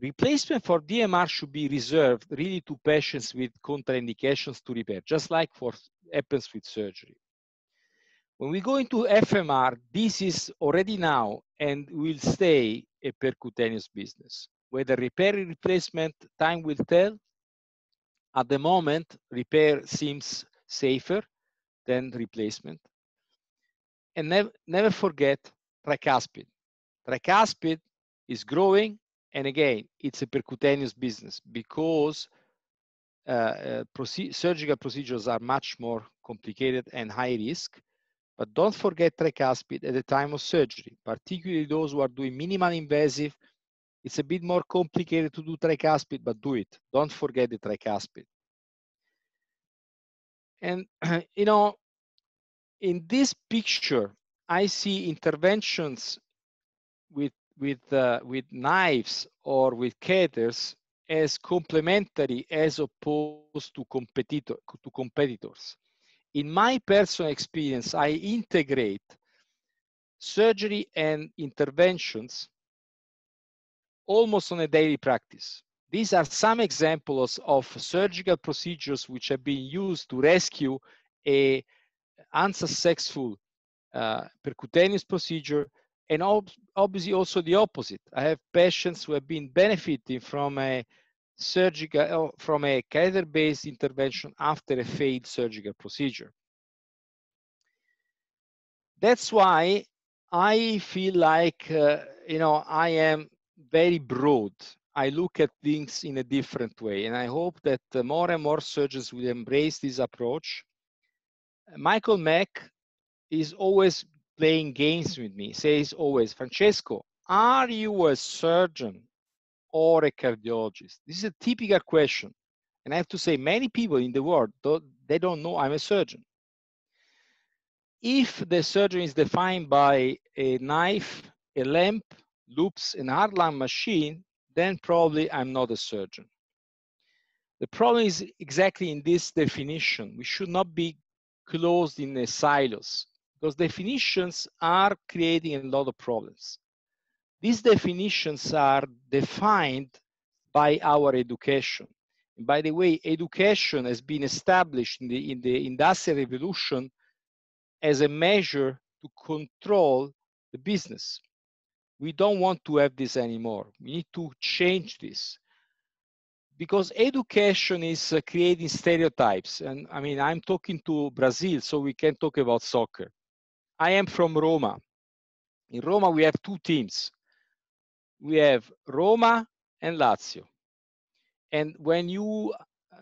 Replacement for DMR should be reserved really to patients with contraindications to repair, just like for happens with surgery. When we go into FMR, this is already now and will stay a percutaneous business. Whether repair and replacement, time will tell, at the moment, repair seems safer than replacement. And nev never forget tricuspid. Tricuspid is growing, and again, it's a percutaneous business because uh, uh, proce surgical procedures are much more complicated and high risk. But don't forget tricuspid at the time of surgery, particularly those who are doing minimal invasive it's a bit more complicated to do tricuspid, but do it. Don't forget the tricuspid. And, (clears throat) you know, in this picture, I see interventions with, with, uh, with knives or with catheters as complementary as opposed to, competitor, to competitors. In my personal experience, I integrate surgery and interventions almost on a daily practice. These are some examples of surgical procedures which have been used to rescue a unsuccessful uh, percutaneous procedure and ob obviously also the opposite. I have patients who have been benefiting from a surgical, oh, from a catheter-based intervention after a failed surgical procedure. That's why I feel like, uh, you know, I am very broad. I look at things in a different way, and I hope that uh, more and more surgeons will embrace this approach. Michael Mack is always playing games with me, says always, Francesco, are you a surgeon or a cardiologist? This is a typical question. And I have to say, many people in the world, they don't know I'm a surgeon. If the surgeon is defined by a knife, a lamp, loops in hard-line machine, then probably I'm not a surgeon. The problem is exactly in this definition. We should not be closed in the silos because definitions are creating a lot of problems. These definitions are defined by our education. And by the way, education has been established in the, in the Industrial Revolution as a measure to control the business we don't want to have this anymore. We need to change this because education is uh, creating stereotypes. And I mean, I'm talking to Brazil, so we can talk about soccer. I am from Roma. In Roma, we have two teams. We have Roma and Lazio. And when you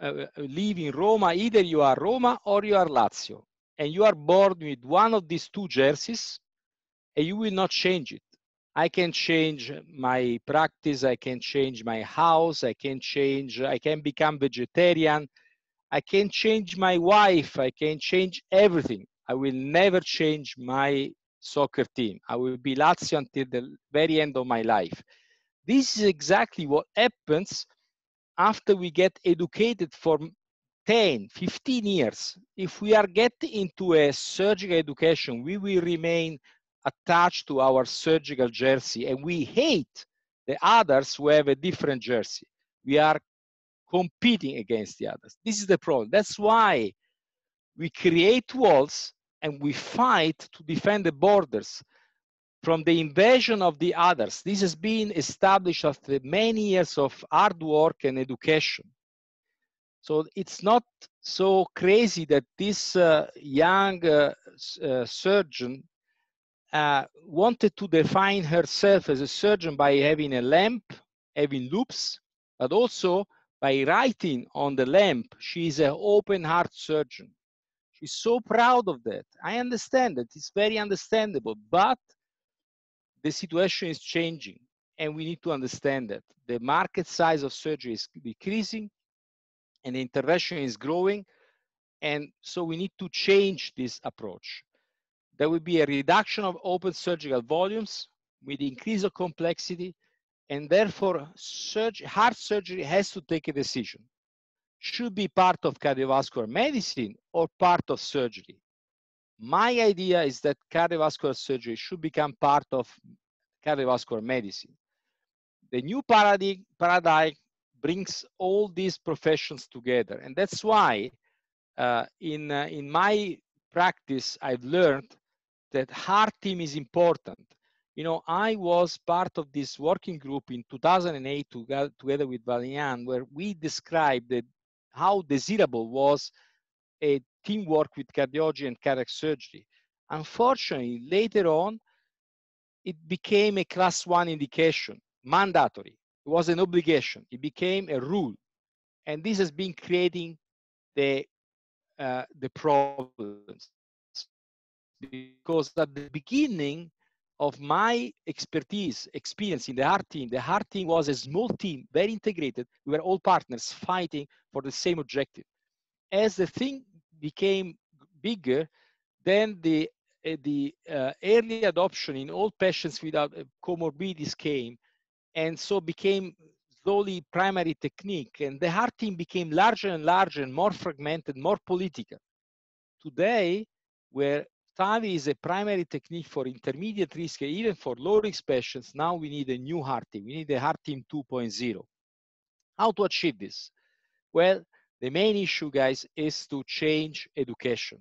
uh, live in Roma, either you are Roma or you are Lazio. And you are born with one of these two jerseys, and you will not change it. I can change my practice, I can change my house, I can change, I can become vegetarian, I can change my wife, I can change everything. I will never change my soccer team. I will be Lazio until the very end of my life. This is exactly what happens after we get educated for 10, 15 years. If we are getting into a surgical education, we will remain attached to our surgical jersey and we hate the others who have a different jersey. We are competing against the others. This is the problem. That's why we create walls and we fight to defend the borders from the invasion of the others. This has been established after many years of hard work and education. So it's not so crazy that this uh, young uh, uh, surgeon uh, wanted to define herself as a surgeon by having a lamp, having loops, but also by writing on the lamp. She is an open heart surgeon. She's so proud of that. I understand that. It's very understandable, but the situation is changing and we need to understand that. The market size of surgery is decreasing and the intervention is growing. And so we need to change this approach there will be a reduction of open surgical volumes with increase of complexity, and therefore surg heart surgery has to take a decision. Should be part of cardiovascular medicine or part of surgery. My idea is that cardiovascular surgery should become part of cardiovascular medicine. The new paradigm brings all these professions together, and that's why uh, in, uh, in my practice, I've learned that hard team is important. You know, I was part of this working group in 2008 together with Valian, where we described how desirable was a teamwork with cardiology and cardiac surgery. Unfortunately, later on, it became a class one indication, mandatory. It was an obligation. It became a rule. And this has been creating the, uh, the problems because at the beginning of my expertise, experience in the heart team, the heart team was a small team, very integrated. We were all partners fighting for the same objective. As the thing became bigger, then the uh, the uh, early adoption in all patients without eh, comorbidities came, and so became slowly primary technique. And the heart team became larger and larger and more fragmented, more political. Today, we're TAVI is a primary technique for intermediate risk, even for low risk patients. Now we need a new heart team. We need a heart team 2.0. How to achieve this? Well, the main issue, guys, is to change education.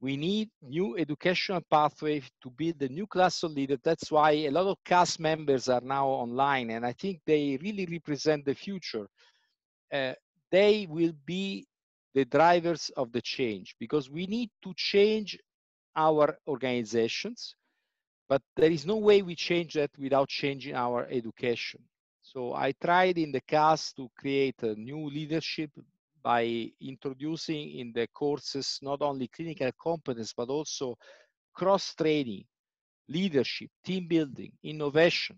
We need new educational pathway to build the new class of leaders. That's why a lot of cast members are now online, and I think they really represent the future. Uh, they will be the drivers of the change because we need to change our organizations, but there is no way we change that without changing our education. So I tried in the past to create a new leadership by introducing in the courses not only clinical competence, but also cross training, leadership, team building, innovation.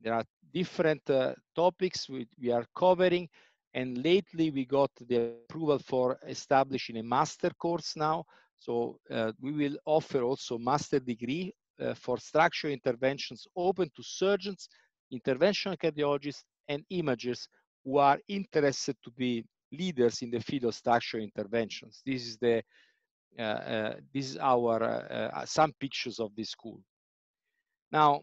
There are different uh, topics we, we are covering. And lately, we got the approval for establishing a master course now so uh, we will offer also master degree uh, for structural interventions open to surgeons, interventional cardiologists, and imagers who are interested to be leaders in the field of structural interventions. This is the uh, uh, this is our uh, uh some pictures of this school. Now,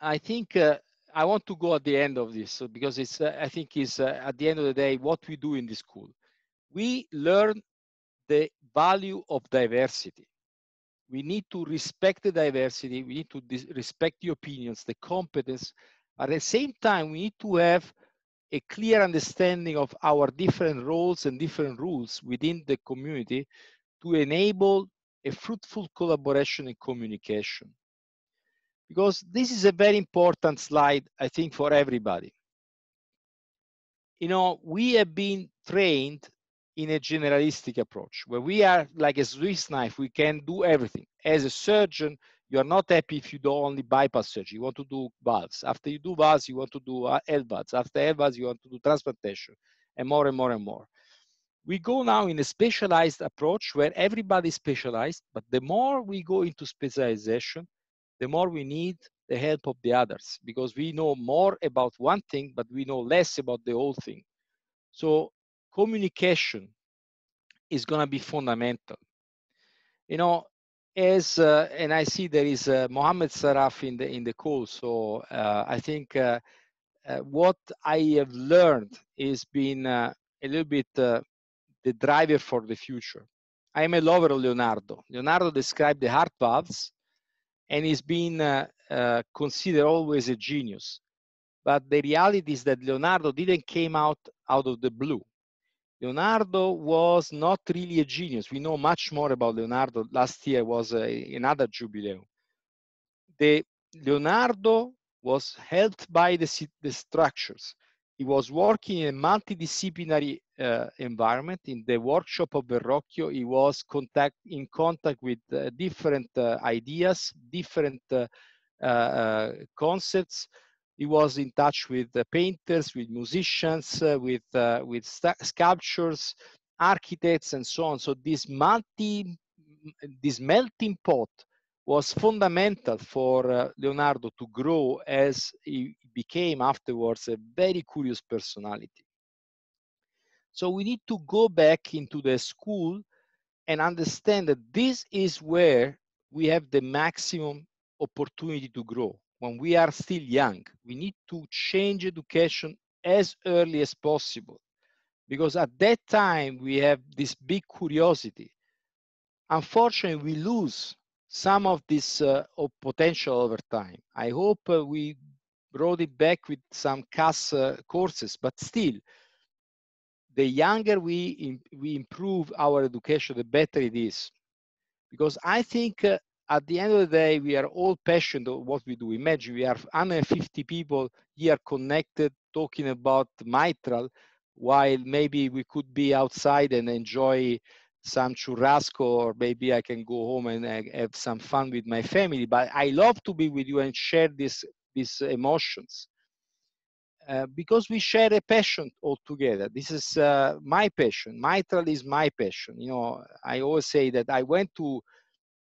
I think I want to go at the end of this because it's I think is at the end of the day what we do in this school. We learn the value of diversity. We need to respect the diversity. We need to respect the opinions, the competence. At the same time, we need to have a clear understanding of our different roles and different rules within the community to enable a fruitful collaboration and communication. Because this is a very important slide, I think, for everybody. You know, we have been trained in a generalistic approach where we are like a Swiss knife, we can do everything. As a surgeon, you are not happy if you do only bypass surgery. You want to do valves. After you do valves, you want to do uh, LVADs. After LVADs, you want to do transplantation, and more and more and more. We go now in a specialized approach where everybody is specialized, but the more we go into specialization, the more we need the help of the others because we know more about one thing, but we know less about the whole thing. So communication is going to be fundamental. You know, as uh, and I see there is uh, Mohammed Saraf in the in the call, so uh, I think uh, uh, what I have learned is been uh, a little bit the driver for the future. I am a lover of Leonardo. Leonardo described the heart valves, and he's been considered always a genius. But the reality is that Leonardo didn't came out out of the blue. Leonardo was not really a genius. We know much more about Leonardo. Last year was a, another jubilee. The Leonardo was helped by the, the structures. He was working in a multidisciplinary uh, environment. In the workshop of Verrocchio, he was contact, in contact with uh, different uh, ideas, different uh, uh, uh, concepts, he was in touch with painters, with musicians, uh, with uh, with sculptures, architects, and so on. So this multi, this melting pot was fundamental for uh, Leonardo to grow as he became afterwards a very curious personality. So we need to go back into the school and understand that this is where we have the maximum opportunity to grow when we are still young. We need to change education as early as possible because at that time we have this big curiosity. Unfortunately, we lose some of this uh, potential over time. I hope uh, we brought it back with some CAS uh, courses, but still, the younger we, we improve our education, the better it is. Because I think uh, at the end of the day, we are all passionate about what we do. Imagine we are 150 people here connected talking about mitral, while maybe we could be outside and enjoy some churrasco, or maybe I can go home and uh, have some fun with my family. But I love to be with you and share this, these emotions. Uh, because we share a passion all together. This is uh, my passion. Mitral is my passion. You know, I always say that I went to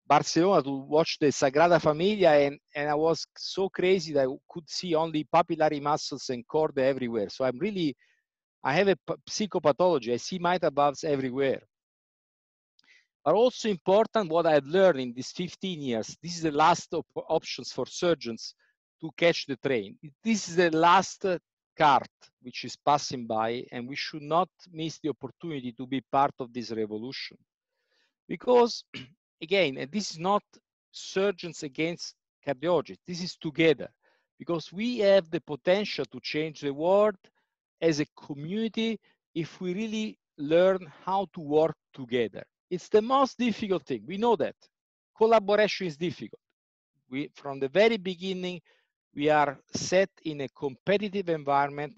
Barcelona to watch the Sagrada Familia, and, and I was so crazy that I could see only papillary muscles and cord everywhere. So I'm really, I have a psychopathology. I see mitral everywhere. But also important, what I have learned in these 15 years, this is the last op options for surgeons to catch the train. This is the last uh, cart which is passing by, and we should not miss the opportunity to be part of this revolution. Because again, this is not surgeons against cardiologists. This is together because we have the potential to change the world as a community if we really learn how to work together. It's the most difficult thing. We know that. Collaboration is difficult. We, from the very beginning, we are set in a competitive environment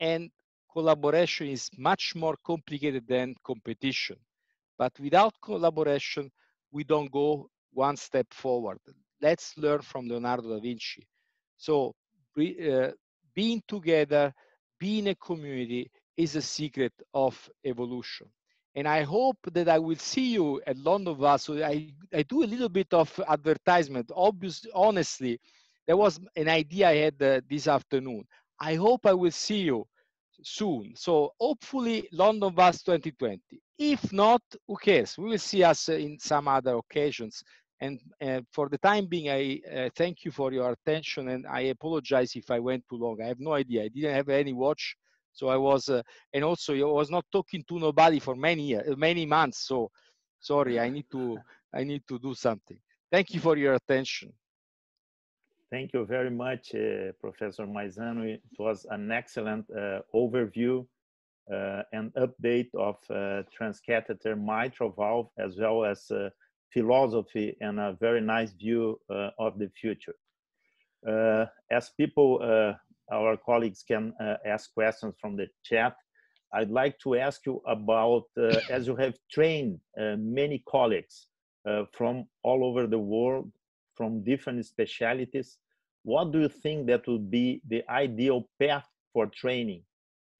and collaboration is much more complicated than competition. But without collaboration, we don't go one step forward. Let's learn from Leonardo da Vinci. So uh, being together, being a community is a secret of evolution. And I hope that I will see you at London So I, I do a little bit of advertisement. Obviously, honestly, there was an idea I had uh, this afternoon. I hope I will see you soon. So hopefully London Bus 2020. If not, who cares? We will see us in some other occasions. And uh, for the time being, I uh, thank you for your attention and I apologize if I went too long. I have no idea. I didn't have any watch. So I was, uh, and also I was not talking to nobody for many many months. So sorry, I need to, (laughs)
I need to do something. Thank you for your attention. Thank you very much, uh, Professor Maizano. It was an excellent uh, overview uh, and update of transcatheter mitral valve, as well as philosophy and a very nice view of the future. as people, our colleagues can ask questions from the chat. I'd like to ask you about, as you have trained many colleagues from all over the world, from different specialities what do you think that would be the ideal path for training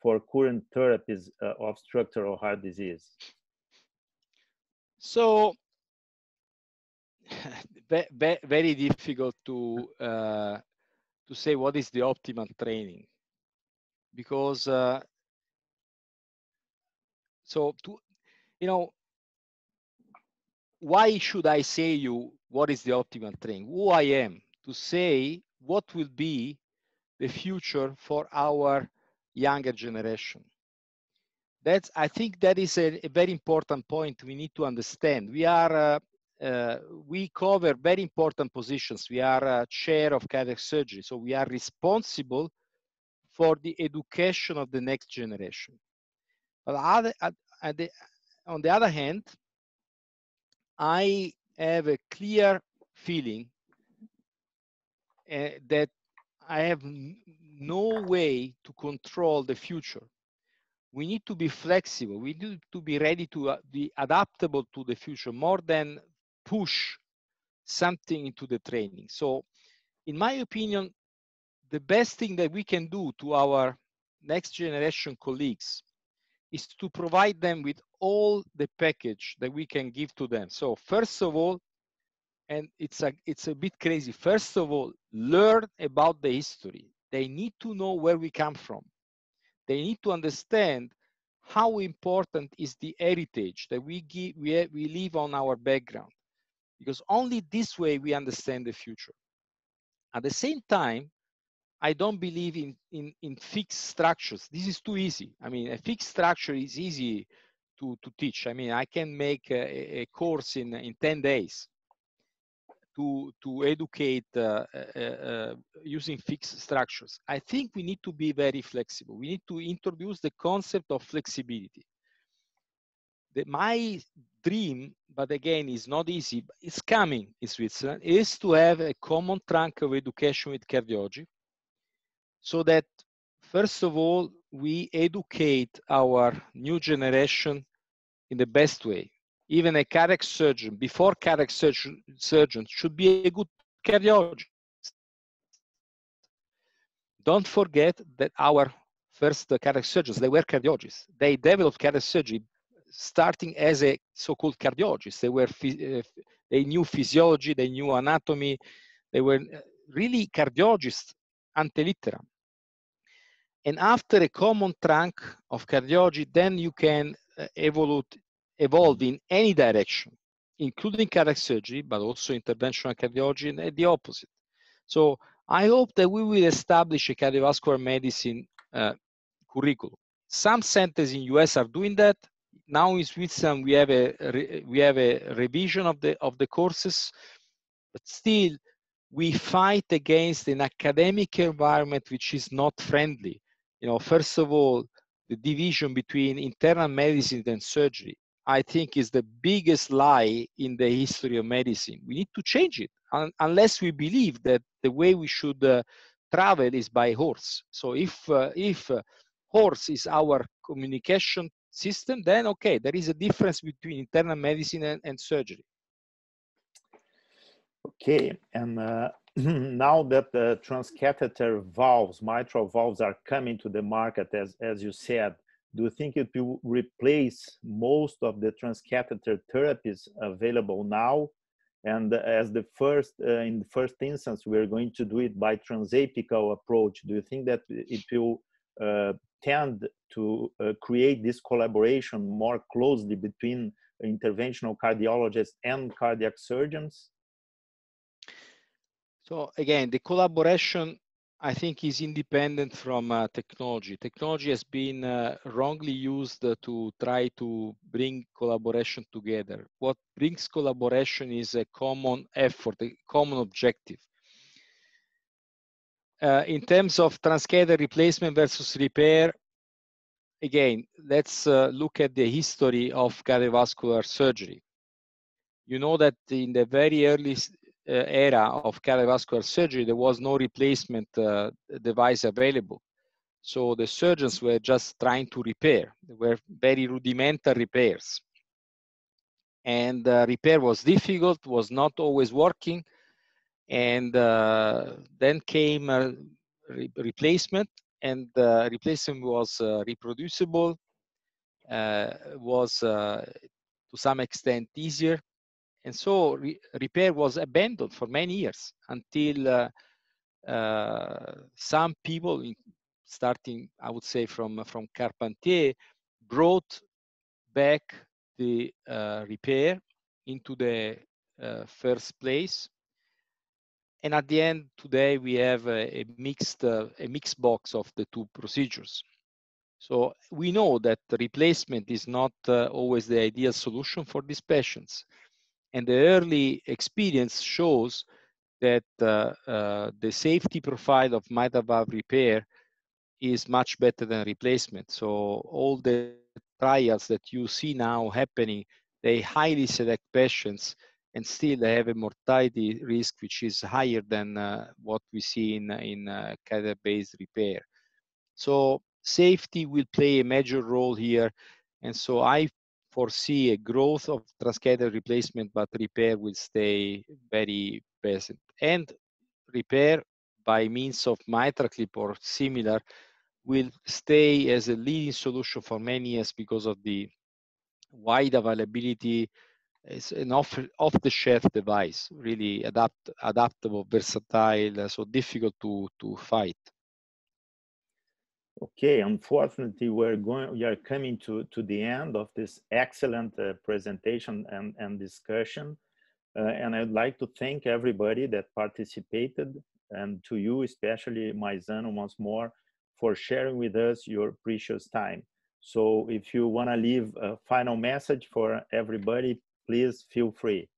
for current therapies uh, of structural heart disease? So,
(laughs) very difficult to uh, to say what is the optimal training because uh, so to you know why should I say you what is the optimal training? Who I am to say what will be the future for our younger generation. That's, I think that is a, a very important point we need to understand. We are, uh, uh, we cover very important positions. We are uh, chair of cardiac surgery, so we are responsible for the education of the next generation. But other, at, at the, on the other hand, I have a clear feeling uh, that I have no way to control the future. We need to be flexible. We need to be ready to uh, be adaptable to the future more than push something into the training. So, in my opinion, the best thing that we can do to our next generation colleagues is to provide them with all the package that we can give to them. So, first of all, and it's a it's a bit crazy first of all learn about the history they need to know where we come from they need to understand how important is the heritage that we give we, we leave on our background because only this way we understand the future at the same time i don't believe in in, in fixed structures this is too easy i mean a fixed structure is easy to to teach i mean i can make a, a course in in 10 days to, to educate uh, uh, uh, using fixed structures. I think we need to be very flexible. We need to introduce the concept of flexibility. The, my dream, but again, it's not easy, it's coming in Switzerland, is to have a common trunk of education with cardiology so that, first of all, we educate our new generation in the best way even a cardiac surgeon, before cardiac surgeon, surgeon should be a good cardiologist. Don't forget that our first cardiac surgeons, they were cardiologists. They developed cardiac surgery starting as a so-called cardiologist. They were, uh, they knew physiology, they knew anatomy. They were uh, really cardiologists ante litteram. And after a common trunk of cardiology, then you can uh, evolve evolve in any direction, including cardiac surgery, but also interventional cardiology and the opposite. So I hope that we will establish a cardiovascular medicine uh, curriculum. Some centers in US are doing that. Now in Switzerland we have a we have a revision of the of the courses, but still we fight against an academic environment which is not friendly. You know, first of all, the division between internal medicine and surgery. I think is the biggest lie in the history of medicine. We need to change it un- unless we believe that the way we should uh, travel is by horse. So if uh, if uh, horse is our communication system, then okay, there is a difference between internal medicine and, and surgery.
Okay, and uh, (clears throat) now that the transcatheter valves, mitral valves, are coming to the market, as as you said, do you think it will replace most of the transcatheter therapies available now? And as the first, uh, in the first instance, we are going to do it by transapical approach. Do you think that it will uh, tend to uh, create this collaboration more closely between interventional cardiologists and cardiac surgeons? So again, the collaboration
I think is independent from uh, technology. Technology has been uh, wrongly used to try to bring collaboration together. What brings collaboration is a common effort, a common objective. Uh, in terms of transcatheter replacement versus repair, again, let's uh, look at the history of cardiovascular surgery. You know that in the very early Eh, era of cardiovascular surgery, there was no replacement uh, device available. So the surgeons were just trying to repair. They were very rudimentary repairs. And uh, repair was difficult, was not always working. And uh, then came re replacement, and the replacement was uh, reproducible, uh, was to some extent easier, and so re repair was abandoned for many years until uh, uh, some people, in, starting, I would say, from, from Carpentier, brought back the uh, repair into the first place and at the end today we have a, a mixed uh, a mixed box of the two procedures so we know that replacement is not uh, always the ideal solution for these patients and the early experience shows that uh, uh, the safety profile of mitral valve repair is much better than replacement. So all the trials that you see now happening, they highly select patients and still they have a mortality risk which is higher than uh, what we see in, in uh, catheter-based repair. So safety will play a major role here. And so I foresee a growth of transcatheter replacement, but repair will stay very present. And repair by means of mitral clip or similar will stay as a leading solution for many years because of the wide availability. It's an off, off the shelf device, really adapt, adaptable, versatile, so difficult to, to fight.
Okay, unfortunately, we're going, we are coming to, to the end of this excellent uh, presentation and, and discussion. Uh, and I'd like to thank everybody that participated and to you, especially Maizano once more, for sharing with us your precious time. So if you wanna leave a final message for everybody, please feel free.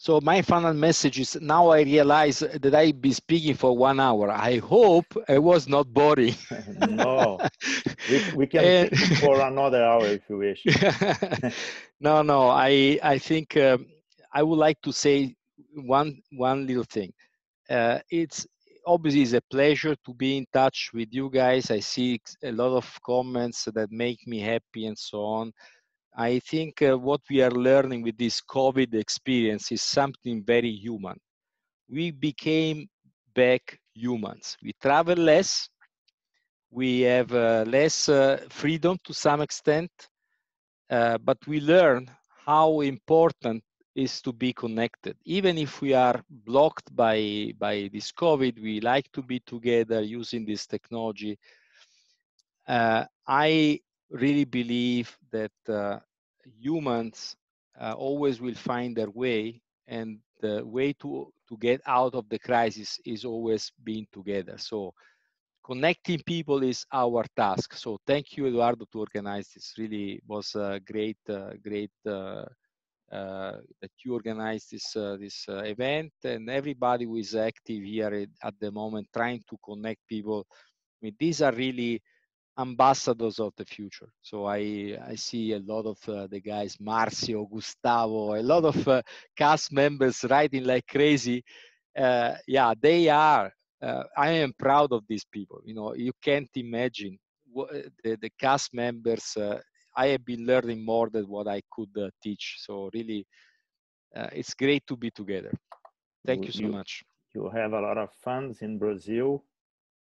So my final message is now I realize that I be speaking for one hour. I
hope I was not boring.
(laughs) no,
we, we can (laughs) and, for
another hour if you wish. (laughs)
no, no, I I think um, I would like to say one one little thing. Uh, it's obviously it's a pleasure to be in touch with you guys. I see a lot of comments that make me happy and so on. I think uh, what we are learning with this COVID experience is something very human. We became back humans. We travel less. We have uh, less uh, freedom to some extent, uh, but we learn how important is to be connected. Even if we are blocked by, by this COVID, we like to be together using this technology. Uh, I really believe that uh, humans uh, always will find their way and the way to to get out of the crisis is always being together so connecting people is our task so thank you eduardo to organize this really was a great uh, great uh, uh, that you organized this uh, this event and everybody who is active here at, at the moment trying to connect people i mean these are really ambassadors of the future. So I, I see a lot of uh, the guys, Marcio, Gustavo, a lot of uh, cast members writing like crazy. Uh, yeah, they are. Uh, I am proud of these people. You know, you can't imagine what, the, the cast members. Uh, I have been learning more than what I could uh, teach. So really, it's
great to be together. Thank you so much. You have a lot of fans in Brazil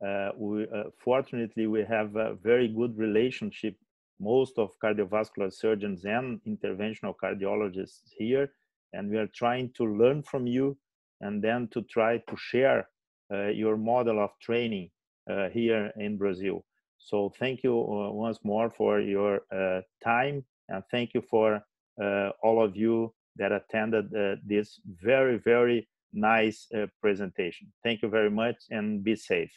uh, we, uh, fortunately, we have a very good relationship, most of cardiovascular surgeons and interventional cardiologists here, and we are trying to learn from you and then to try to share uh, your model of training here in Brazil. So thank you once more for your uh, time and thank you for uh, all of you that attended uh, this very, very nice presentation. Thank you very much and be safe.